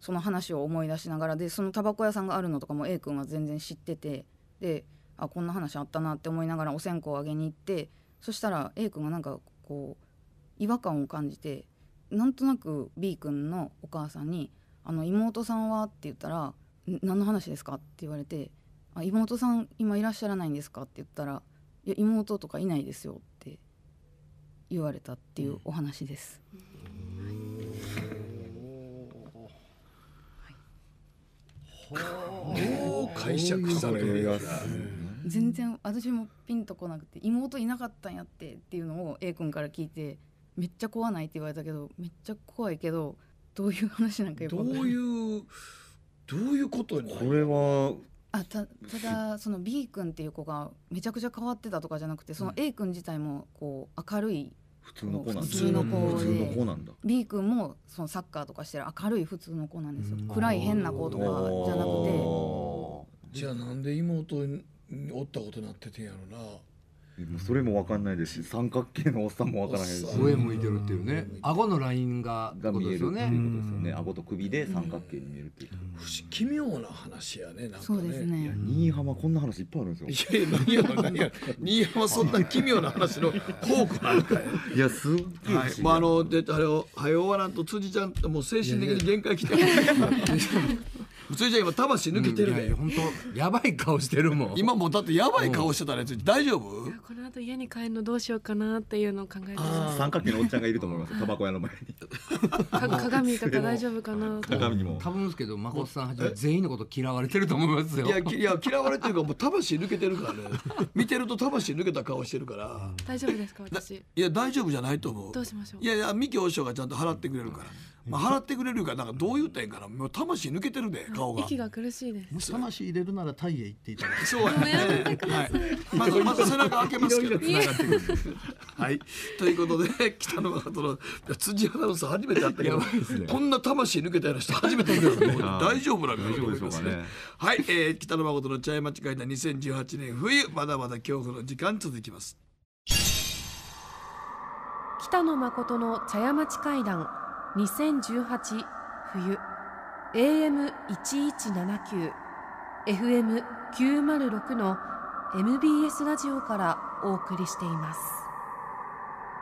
その話を思い出しながらでそのタバコ屋さんがあるのとかも A 君は全然知っててであこんな話あったなって思いながらお線香をあげに行ってそしたら A 君がなんかこう違和感を感じてなんとなく B 君のお母さんに「あの妹さんは?」って言ったら「何の話ですか?」って言われて「あ妹さん今いらっしゃらないんですか?」って言ったら「いや妹とかいないですよ」って言われたっていうお話です。うんう解釈全然私もピンとこなくて妹いなかったんやってっていうのを A 君から聞いてめっちゃ怖ないって言われたけどめっちゃ怖いけどどういう話なんかよくどういうどういうことにこれはあたただその B 君っていう子がめちゃくちゃ変わってたとかじゃなくてその A 君自体もこう明るい普通の子なん普通の子で B 君もそのサッカーとかしてる明るい普通の子なんですよ暗い変な子とかじゃなくてじゃあなんで妹おったことなっててんやろなもそれも分かんないですし三角形のおっさんも分からないですし上向いてるっていうね顎のラインがが見えるということですよね顎と首で三角形に見えるっていう不奇妙な話やねなんかねいや新居浜こんな話いっぱいあるんですよいやいや何や新居浜そんな奇妙な話の宝庫なんか いやすっげえ、はい、まああのであれを早終わらんと辻ちゃんもう精神的に限界きてる普通じゃ今魂抜けてるで、本当やばい顔してるもん今もだってやばい顔してたら大丈夫この後家に帰るのどうしようかなっていうのを考えて三角形のおっちゃんがいると思いますタバコ屋の前に鏡とか大丈夫かな 鏡にも多分ですけど誠さんはじめ全員のこと嫌われてると思いますよいやいや嫌われてるかもう魂抜けてるからね 見てると魂抜けた顔してるから大丈夫ですか私いや大丈夫じゃないと思うどうしましょういやいや三木和尚がちゃんと払ってくれるから、まあ、払ってくれるかなんかどう言ったらいいんかなもう魂抜けてるで顔が息が苦しいです魂入れるならタイへ行っていただきそうやね、はい、まずまず背中開けますけど繋がってはいということで北野誠の辻アナウンサー初めて会ったけど、ね、こんな魂抜けたような人初めて見たけど大丈夫なんかと思いますね、はい、えー、北野誠の茶屋町会談2018年冬まだまだ恐怖の時間続きます北野誠の茶屋町会談2018冬 AM1179 FM906 の MBS ラジオからお送りしています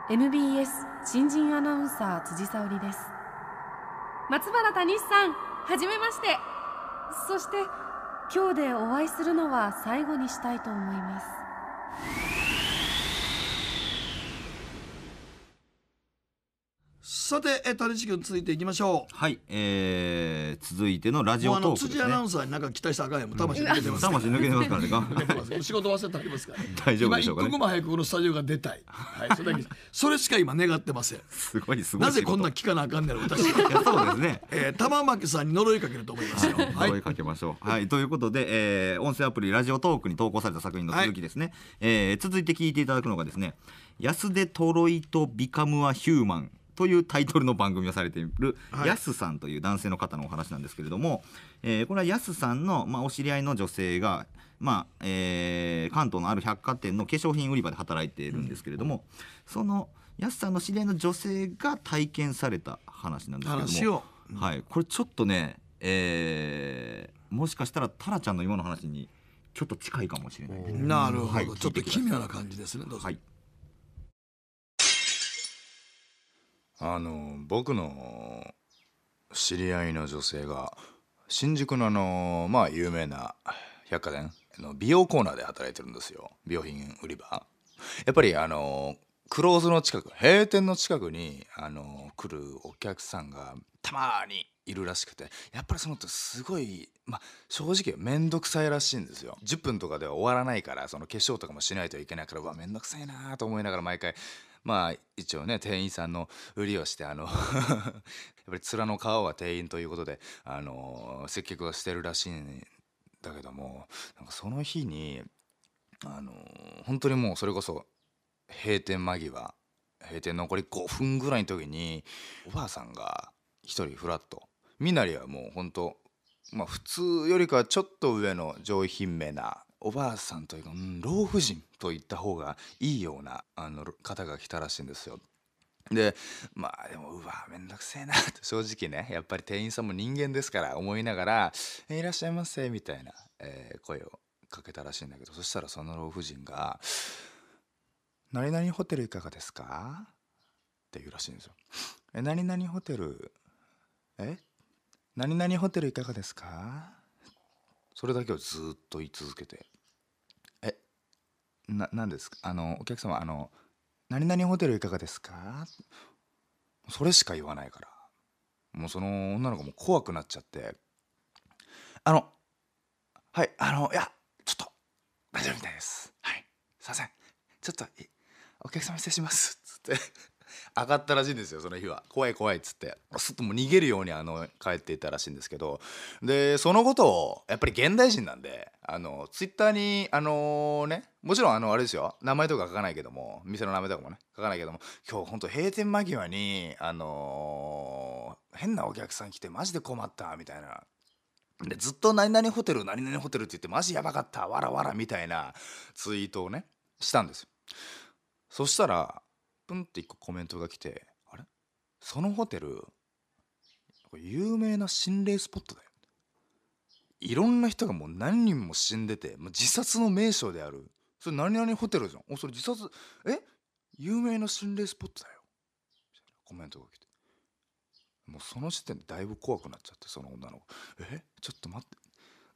MBS 新人アナウンサー辻沙織です松原谷さんはじめましてそして今日でお会いするのは最後にしたいと思いますさてえ谷地君続いていきましょうはい、えー、続いてのラジオトークです、ね、辻アナウンサーになんか期待したらあかんやんも魂抜けてますから魂抜けてますからね頑 仕事忘れてありますから大丈夫でしょうかね今一刻も早くこのスタジオが出たい、はい、それだけそれしか今願ってませんすごいすごいなぜこんな聞かなあかんねん私そうですね えー、玉巻さんに呪いかけると思いますよ。はい、かけましょう。はい、ということで、えー、音声アプリラジオトークに投稿された作品の続きですね、えー続いて聞いていただくのがですね「安出トロイとビカムはヒューマン」というタイトルの番組をされている、はい、やすさんという男性の方のお話なんですけれども、えー、これはやすさんの、まあ、お知り合いの女性が、まあえー、関東のある百貨店の化粧品売り場で働いているんですけれども、うん、そのやすさんの知り合いの女性が体験された話なんですけども、うん、はい、これちょっとね、えー、もしかしたらタラちゃんの今の話にちょっと近いかもしれない、ね、なるほど、はい、ちょっと奇妙な感じですねどうぞ。はいあの僕の知り合いの女性が新宿のあのまあ有名な百貨店の美容コーナーで働いてるんですよ美容品売り場やっぱりあのクローズの近く閉店の近くにあの来るお客さんがたまにいるらしくてやっぱりその人すごい、まあ、正直面倒くさいらしいんですよ10分とかでは終わらないからその化粧とかもしないといけないからうわ面倒くさいなと思いながら毎回まあ一応ね店員さんの売りをしてあの やっぱり面の皮は店員ということであの接客はしてるらしいんだけどもなんかその日にあの本当にもうそれこそ閉店間際閉店残り5分ぐらいの時におばあさんが1人フラッと身なりはもう本当まあ普通よりかはちょっと上の上品めなおばあさんというか、うん、老婦人と言った方がいいようなあの方が来たらしいんですよ。でまあでもうわめんどくせえなって正直ねやっぱり店員さんも人間ですから思いながら「いらっしゃいませ」みたいな、えー、声をかけたらしいんだけどそしたらその老婦人が「何々ホテルいかがですか?」って言うらしいんですよ。え何々ホテルえ何々ホテルいかがですかそれだけをずっと言い続けてな何ですかあのお客様あの「何々ホテルいかがですか?」それしか言わないからもうその女の子も怖くなっちゃって「あのはいあのいやちょっと大丈夫みたいですはいすいませんちょっとお客様失礼します」っつって上がったらしいんですよその日は怖い怖いっつってすっともう逃げるようにあの帰っていたらしいんですけどでそのことをやっぱり現代人なんであのツイッターにあのねもちろんあのあれですよ名前とか書かないけども店の名前とかもね書かないけども今日ほんと閉店間際にあのー、変なお客さん来てマジで困ったみたいなでずっと「何々ホテル何々ホテル」って言ってマジやばかったわらわらみたいなツイートをねしたんですよそしたらプンって1個コメントが来て「あれそのホテル有名な心霊スポットだよ」いろんな人がもう何人も死んでてもう自殺の名所であるそれ何々ホテルじゃんおそれ自殺え有名な心霊スポットだよコメントが来てもうその時点でだいぶ怖くなっちゃってその女の子えちょっと待っ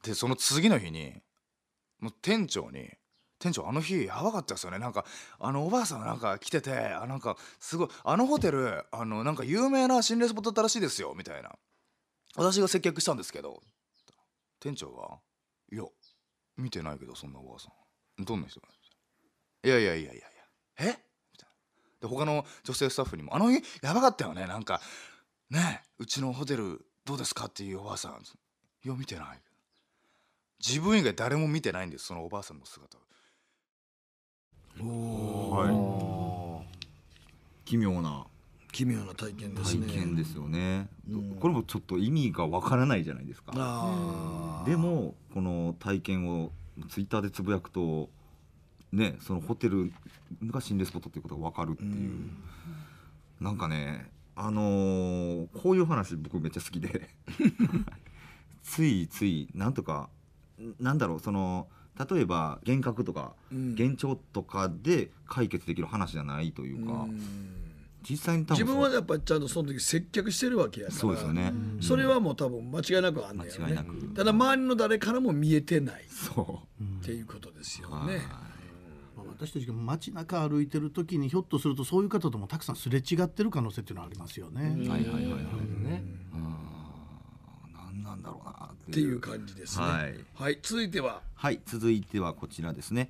てでその次の日にもう店長に店長あの日やばかったですよねなんかあのおばあさんなんか来ててあなんかすごいあのホテルあのなんか有名な心霊スポットだったらしいですよみたいな私が接客したんですけど店長が「いや見てないけどそんなおばあさんどんな人ないやいやいやいやいやえみたいなで他の女性スタッフにも「あの日やばかったよねなんかねうちのホテルどうですか?」っていうおばあさん「いや見てない」自分以外誰も見てないんですそのおばあさんの姿をはい、奇妙な奇妙な体験ですね体験ですよね、うん、これもちょっと意味がわからないじゃないですかでもこの体験をツイッターでつぶやくとねそのホテルが心霊スポットっていうことがわかるっていう、うん、なんかねあのー、こういう話僕めっちゃ好きで ついついなんとかなんだろうその例えば幻覚とか、幻聴とかで解決できる話じゃないというか。実際に自分はやっぱちゃんとその時接客してるわけやからそうですよね、うん、それはもう多分間違いなくあんねよねただ周りの誰からも見えてないそうっていうことですよね、私たちが街中歩いてる時にひょっとするとそういう方ともたくさんすれ違ってる可能性っていうのはありますよね。はいはいはいはい、ね。うんなんだろうなっていう感じですね、はい、はい、続いてははい続いてはこちらですね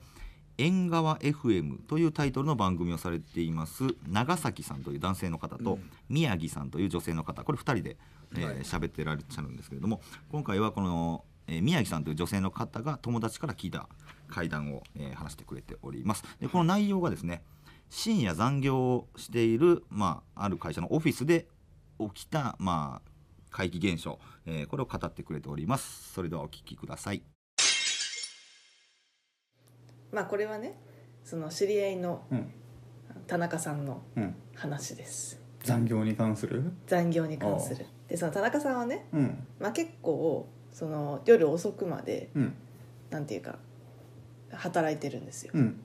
縁側 FM というタイトルの番組をされています長崎さんという男性の方と、宮城さんという女性の方これ2人で喋、えー、喋ってられちゃうんですけれども今回はこの、えー、宮城さんという女性の方が友達から聞いた会談を、えー、話してくれておりますでこの内容がですね深夜残業をしている、まあ、ある会社のオフィスで起きた、ま怪奇現象、えー、これを語ってくれておりますそれではお聞きくださいまあこれはねその知り合いの田中さんの話です、残業に関する残業に関するでその田中さんはね、うんまあ、結構その夜遅くまでうんなんていうか働いてるんですよ、うん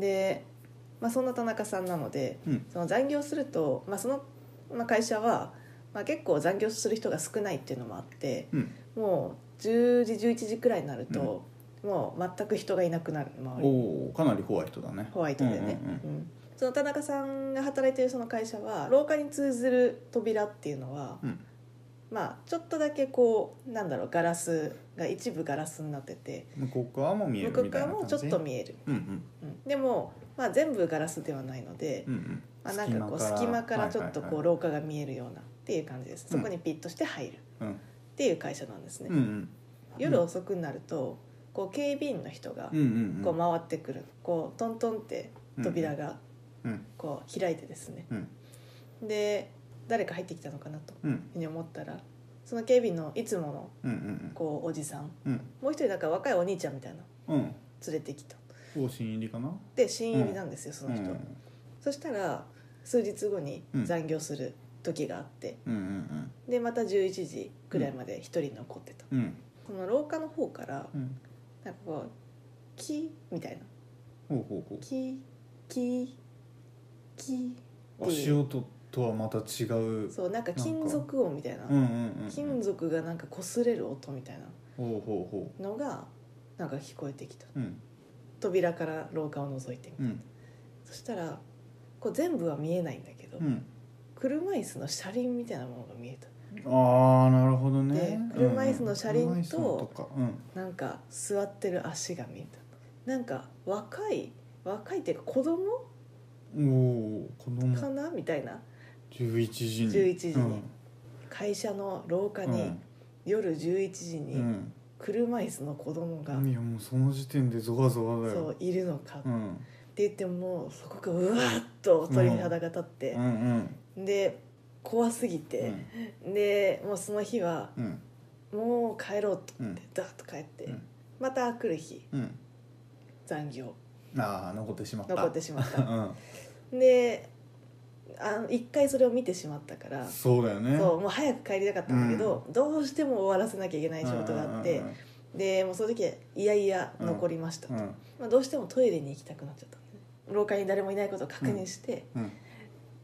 で、まあ、そんな田中さんなのでうんその残業すると、まあ、その、まあ、会社はまあ、結構残業する人が少ないっていうのもあって、うん、もう10時11時くらいになると、うん、もう全く人がいなくなる周りおかなりホワイトだねホワイトでね、うん、うん、その田中さんが働いてるその会社は廊下に通ずる扉っていうのは、まあ、ちょっとだけこうなんだろうガラスが一部ガラスになってて向こう側も見える向こう側もちょっと見える、うんうんうん、でも、まあ、全部ガラスではないので、うんうん、まあ、なんかこう隙間からちょっとこう廊下が見えるようなっていう感じですそこにピッとして入るっていう会社なんですね、うんうん、夜遅くなるとこう警備員の人がこう回ってくる、こうトントンって扉がこう開いてですね、で誰か入ってきたのかなというふうに思ったらその警備員のいつものこうおじさん、もう一人なんか若いお兄ちゃんみたいな、連れてきた新入りかなで新入りなんですよ、その人、そしたら数日後に残業する時があって、うんうんうん、でまた11時ぐらいまで一人残ってた、うん、この廊下の方から、うん、なんかこう「キ」みたいな「ほうほうほうキ」「キ」「キ」足音とはまた違うそうなんか金属音みたいな、うんうん、金属がなんか擦れる音みたいなのがなんか聞こえてきた、うん、扉から廊下を覗いてみたそしたらこう全部は見えないんだけど、車椅子の車輪みたいなものが見えたああなるほどね車椅子の車輪と,、うなんか座ってる足が見えたなんか若い若いっていうか子供お子供かなみたいな11時に11時に、うん、会社の廊下に、うん、夜11時に、車椅子の子供がいやもうその時点でゾワゾワだよそういるのか、うん、って言ってもそこがうわっと鳥肌が立って、うんうんうん、で怖すぎて、でもうその日は、もう帰ろうと思ってダッと帰って、また来る日、残業あ残ってしまった残ってしまった、であ一回それを見てしまったからそうだよねそうもう早く帰りたかったんだけど、うん、どうしても終わらせなきゃいけない仕事があって、でもうその時いやいや残りましたと、うんうん、まあ、どうしてもトイレに行きたくなっちゃった、廊下に誰もいないことを確認して、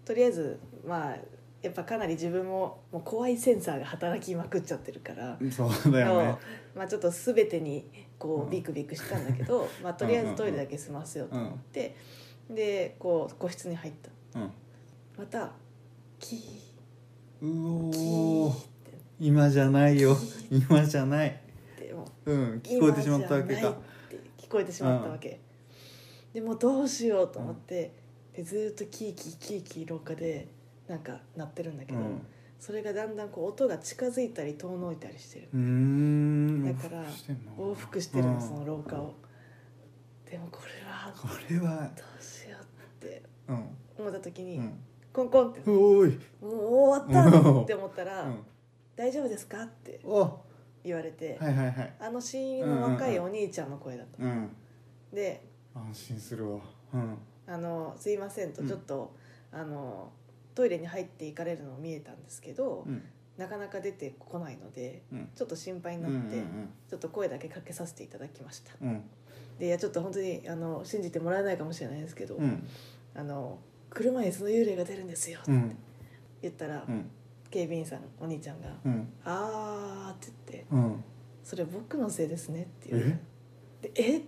とりあえずまあやっぱかなり自分ももう怖いセンサーが働きまくっちゃってるからそうだよ、ね、まあ、ちょっと全てにこうビクビクしたんだけど、まあ、とりあえずトイレだけ済ますよと思って、でこう個室に入った、うん、またキーうおー今じゃないよ今じゃないでも、うん、聞こえてしまったわけか聞こえてしまったわけ、でもどうしようと思って、でずっとキーキーキーキー廊下でなんか鳴ってるんだけど、うんそれがだんだんこう音が近づいたり遠のいたりしてるうんだから往復してるのその廊下を、うん、でもこれはこれはどうしようって思った時に、うん、コンコンって「おいもう終わった!」って思ったら「大丈夫ですか?」って言われて、はいはいはい、あの親友の若いお兄ちゃんの声だった、うん、で安心するわ、うんあのすいませんとちょっと、うん、あのトイレに入って行かれるのを見えたんですけど、うん、なかなか出てこないので、うん、ちょっと心配になって、うんうんうん、ちょっと声だけかけさせていただきました、でいやちょっと本当にあの信じてもらえないかもしれないですけど、あの車にその幽霊が出るんですよって言ったら、警備員さんお兄ちゃんが「ああ」って言って、それ僕のせいですね」っていう。でえ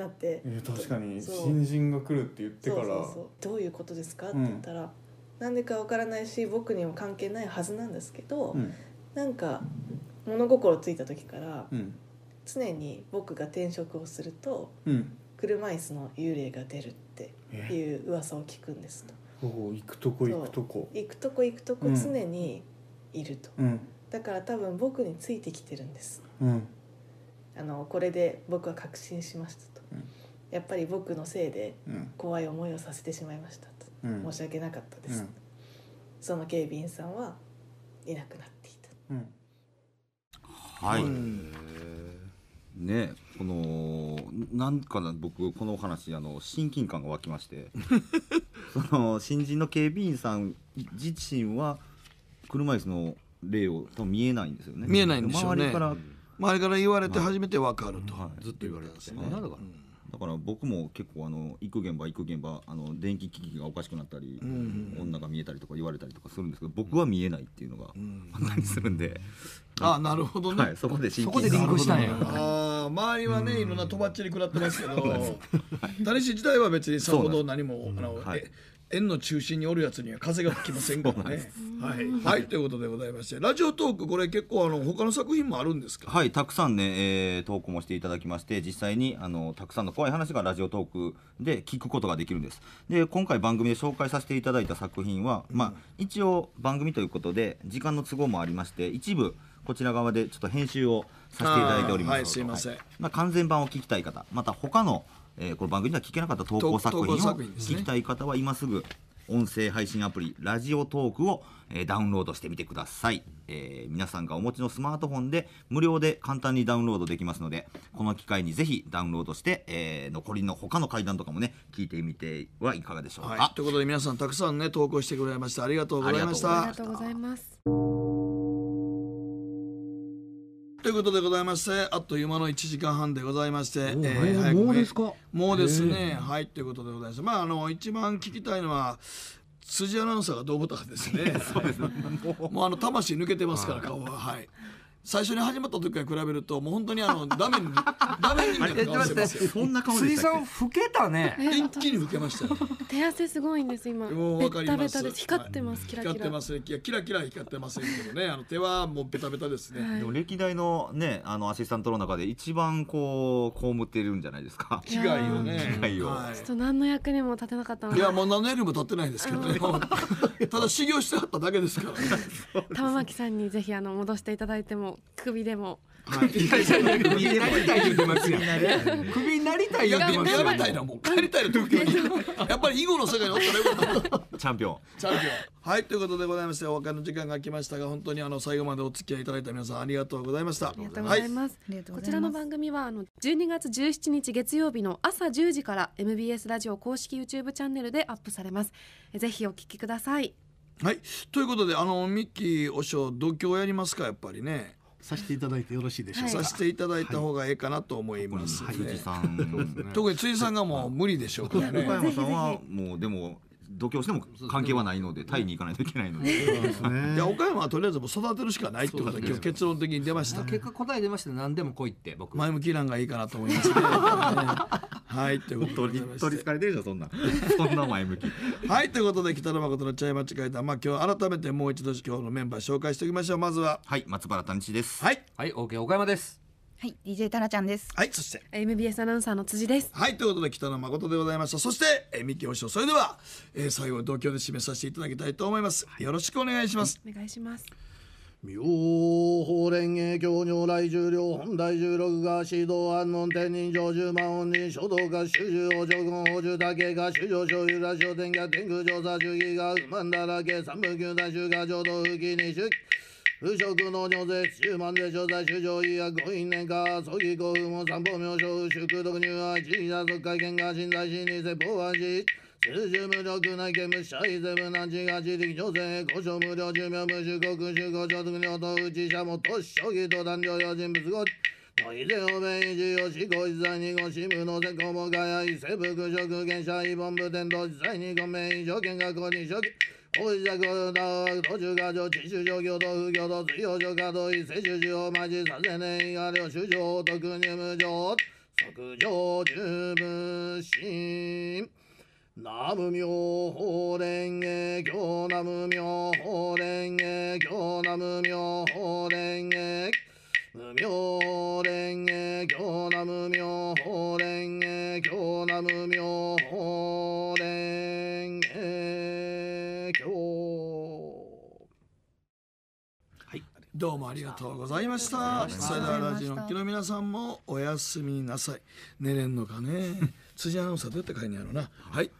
なって、確かに新人が来るって言ってからどういうことですかって言ったら、な、うんでかわからないし僕にも関係ないはずなんですけど、うん、なんか物心ついた時から、うん、常に僕が転職をすると、うん、車椅子の幽霊が出るっていう噂を聞くんですと。お行くとこ行くとこ行くとこ行くとこ常にいると、うん、だから多分僕についてきてるんです、うん、あのこれで僕は確信しましたとやっぱり僕のせいで怖い思いをさせてしまいましたと、申し訳なかったです、その警備員さんはいなくなっていた、はい、ねこのなんか僕このお話あの親近感が湧きまして その新人の警備員さん自身は車椅子の例を多分見えないんですよね見えないんでしょうね周りから周りから言われて初めて分かると、はい、ずっと言われてすね。だから、だから僕も結構あの行く現場行く現場あの電気機器がおかしくなったり、女が見えたりとか言われたりとかするんですけど僕は見えないっていうのがあっりするんで、あなるほどね、そこでそこでリンクしたんやあ周りはねいろんなとばっちり食らってますけど誰し自体は別にさほど何も、あの円の中心におるやつには風が吹きませんからね。はい、はい、ということでございましてラジオトークこれ結構あの他の作品もあるんですかはいたくさんね、えー、クもしていただきまして実際にあのたくさんの怖い話がラジオトークで聞くことができるんですで今回番組で紹介させていただいた作品は、うん、まあ一応番組ということで時間の都合もありまして一部こちら側でちょっと編集をさせていただいております、はい、すいません、はい、まあ、完全版を聞きたい方また他の「えー、この番組では聞けなかった投稿作品を聞きたい方は今すぐ音声配信アプリラジオトークを、えー、ダウンロードしてみてください、えー、皆さんがお持ちのスマートフォンで無料で簡単にダウンロードできますのでこの機会にぜひダウンロードして、えー、残りの他の回談とかもね聞いてみてはいかがでしょうか、はい、ということで皆さんたくさんね投稿してくれましたありがとうございましたありがとうございますということでございましてあっという間の1時間半でございまして、えー、早くもうですかもうですねはいということでございましてまああの一番聞きたいのは辻アナウンサーがどう思ったかですね。そうですね。もうあの魂抜けてますから顔ははい。最初に始まった時から比べるともう本当にあの ダメにダメにな顔てますよ。そんな顔でしたっけ。老けたね。一気に老けましたね。手汗すごいんです今。もうわかります。光ってます、はい、キラキラ。光ってますいやキラキラ光ってませんけどね。あの手はもうベタベタですね。はい、でも歴代のねあのアシスタントの中で一番こう被ってるんじゃないですか。危害をね。危害を。ちょっと何の役にも立てなかったいやもう何の役にも立ってないですけどね。ただ修行してあっただけですからね。玉巻さんにぜひあの戻していただいても首でも。首になりたい言ってますやん。首になりたい言ってもう帰りたいな、やっぱり囲碁の世界におったらよかった。チャンピオン。チャンピオン。はい、ということでございまして、お別れの時間が来ましたが、本当にあの最後までお付き合いいただいた皆さん、ありがとうございました。ありがとうございます。こちらの番組は、あの12月17日月曜日の朝10時から MBS ラジオ公式 YouTube チャンネルでアップされます。ぜひお聞きください。はい、ということで、あのミッキー、和尚、度胸やりますか、やっぱりね。させていただいてよろしいでしょうか、はい、させていただいた方がいいかなと思います、はい、さん、ね、特に辻さんがもう無理でしょうかね小山さんはもうでも度胸しても関係はないのでタイに行かないといけないのでいや岡山はとりあえずもう育てるしかないってことが今日結論的に出ました結果答え出ました何でも来いって僕前向きなんがいいかなと思いますね はいということで取りつかれてるじゃんそんなそんな前向きはいということで北野誠の茶屋間違えたまあ今日改めてもう一度今日のメンバー紹介しておきましょうまずははい松原谷地ですはい、はい、OK 岡山ですはい DJ タラちゃんですはいそして MBS アナウンサーの辻ですはいということで北野誠でございましたそしてえ三木お師匠それでは、えー、最後の同居で締めさせていただきたいと思います、はい、よろしくお願いします、お願いします妙法蓮華経如来十両本第十六が指導安穏天人上十万恩人書道家主従王上軍王十だけが主上小遊ら小天が天空上座主義が不満だらけ三分九大衆が浄土不義二種不食の女性、中満税、所在、修正、医薬、五院年か、葬儀、幸運も三宝、名称、宿毒、入は、地位、打足、会見が、信頼心理、説法、安心。通常無力内見無所、イゼ無難地が自力女性、交渉無料寿命無修国宿、行所得領と内者も都市将棋と誕生、用人物ごノイゼおベイよし、ごゴイにごゴ無ムノセコモガヤイセブクショクゲンシャイボンブテ条件が大石弱な老中家上陳州上行道不行道水表上下道一世修上毎日三千年以下領修上特入無常即上十分心南無妙法蓮華経南無妙法蓮華経南無妙法蓮華無妙蓮華経南無妙法蓮華経南無妙法蓮華どうもありがとうございましたそれではラジオのきの皆さんもおやすみなさい寝れんのかね辻アナウンサーどうやって帰るんやろうなはい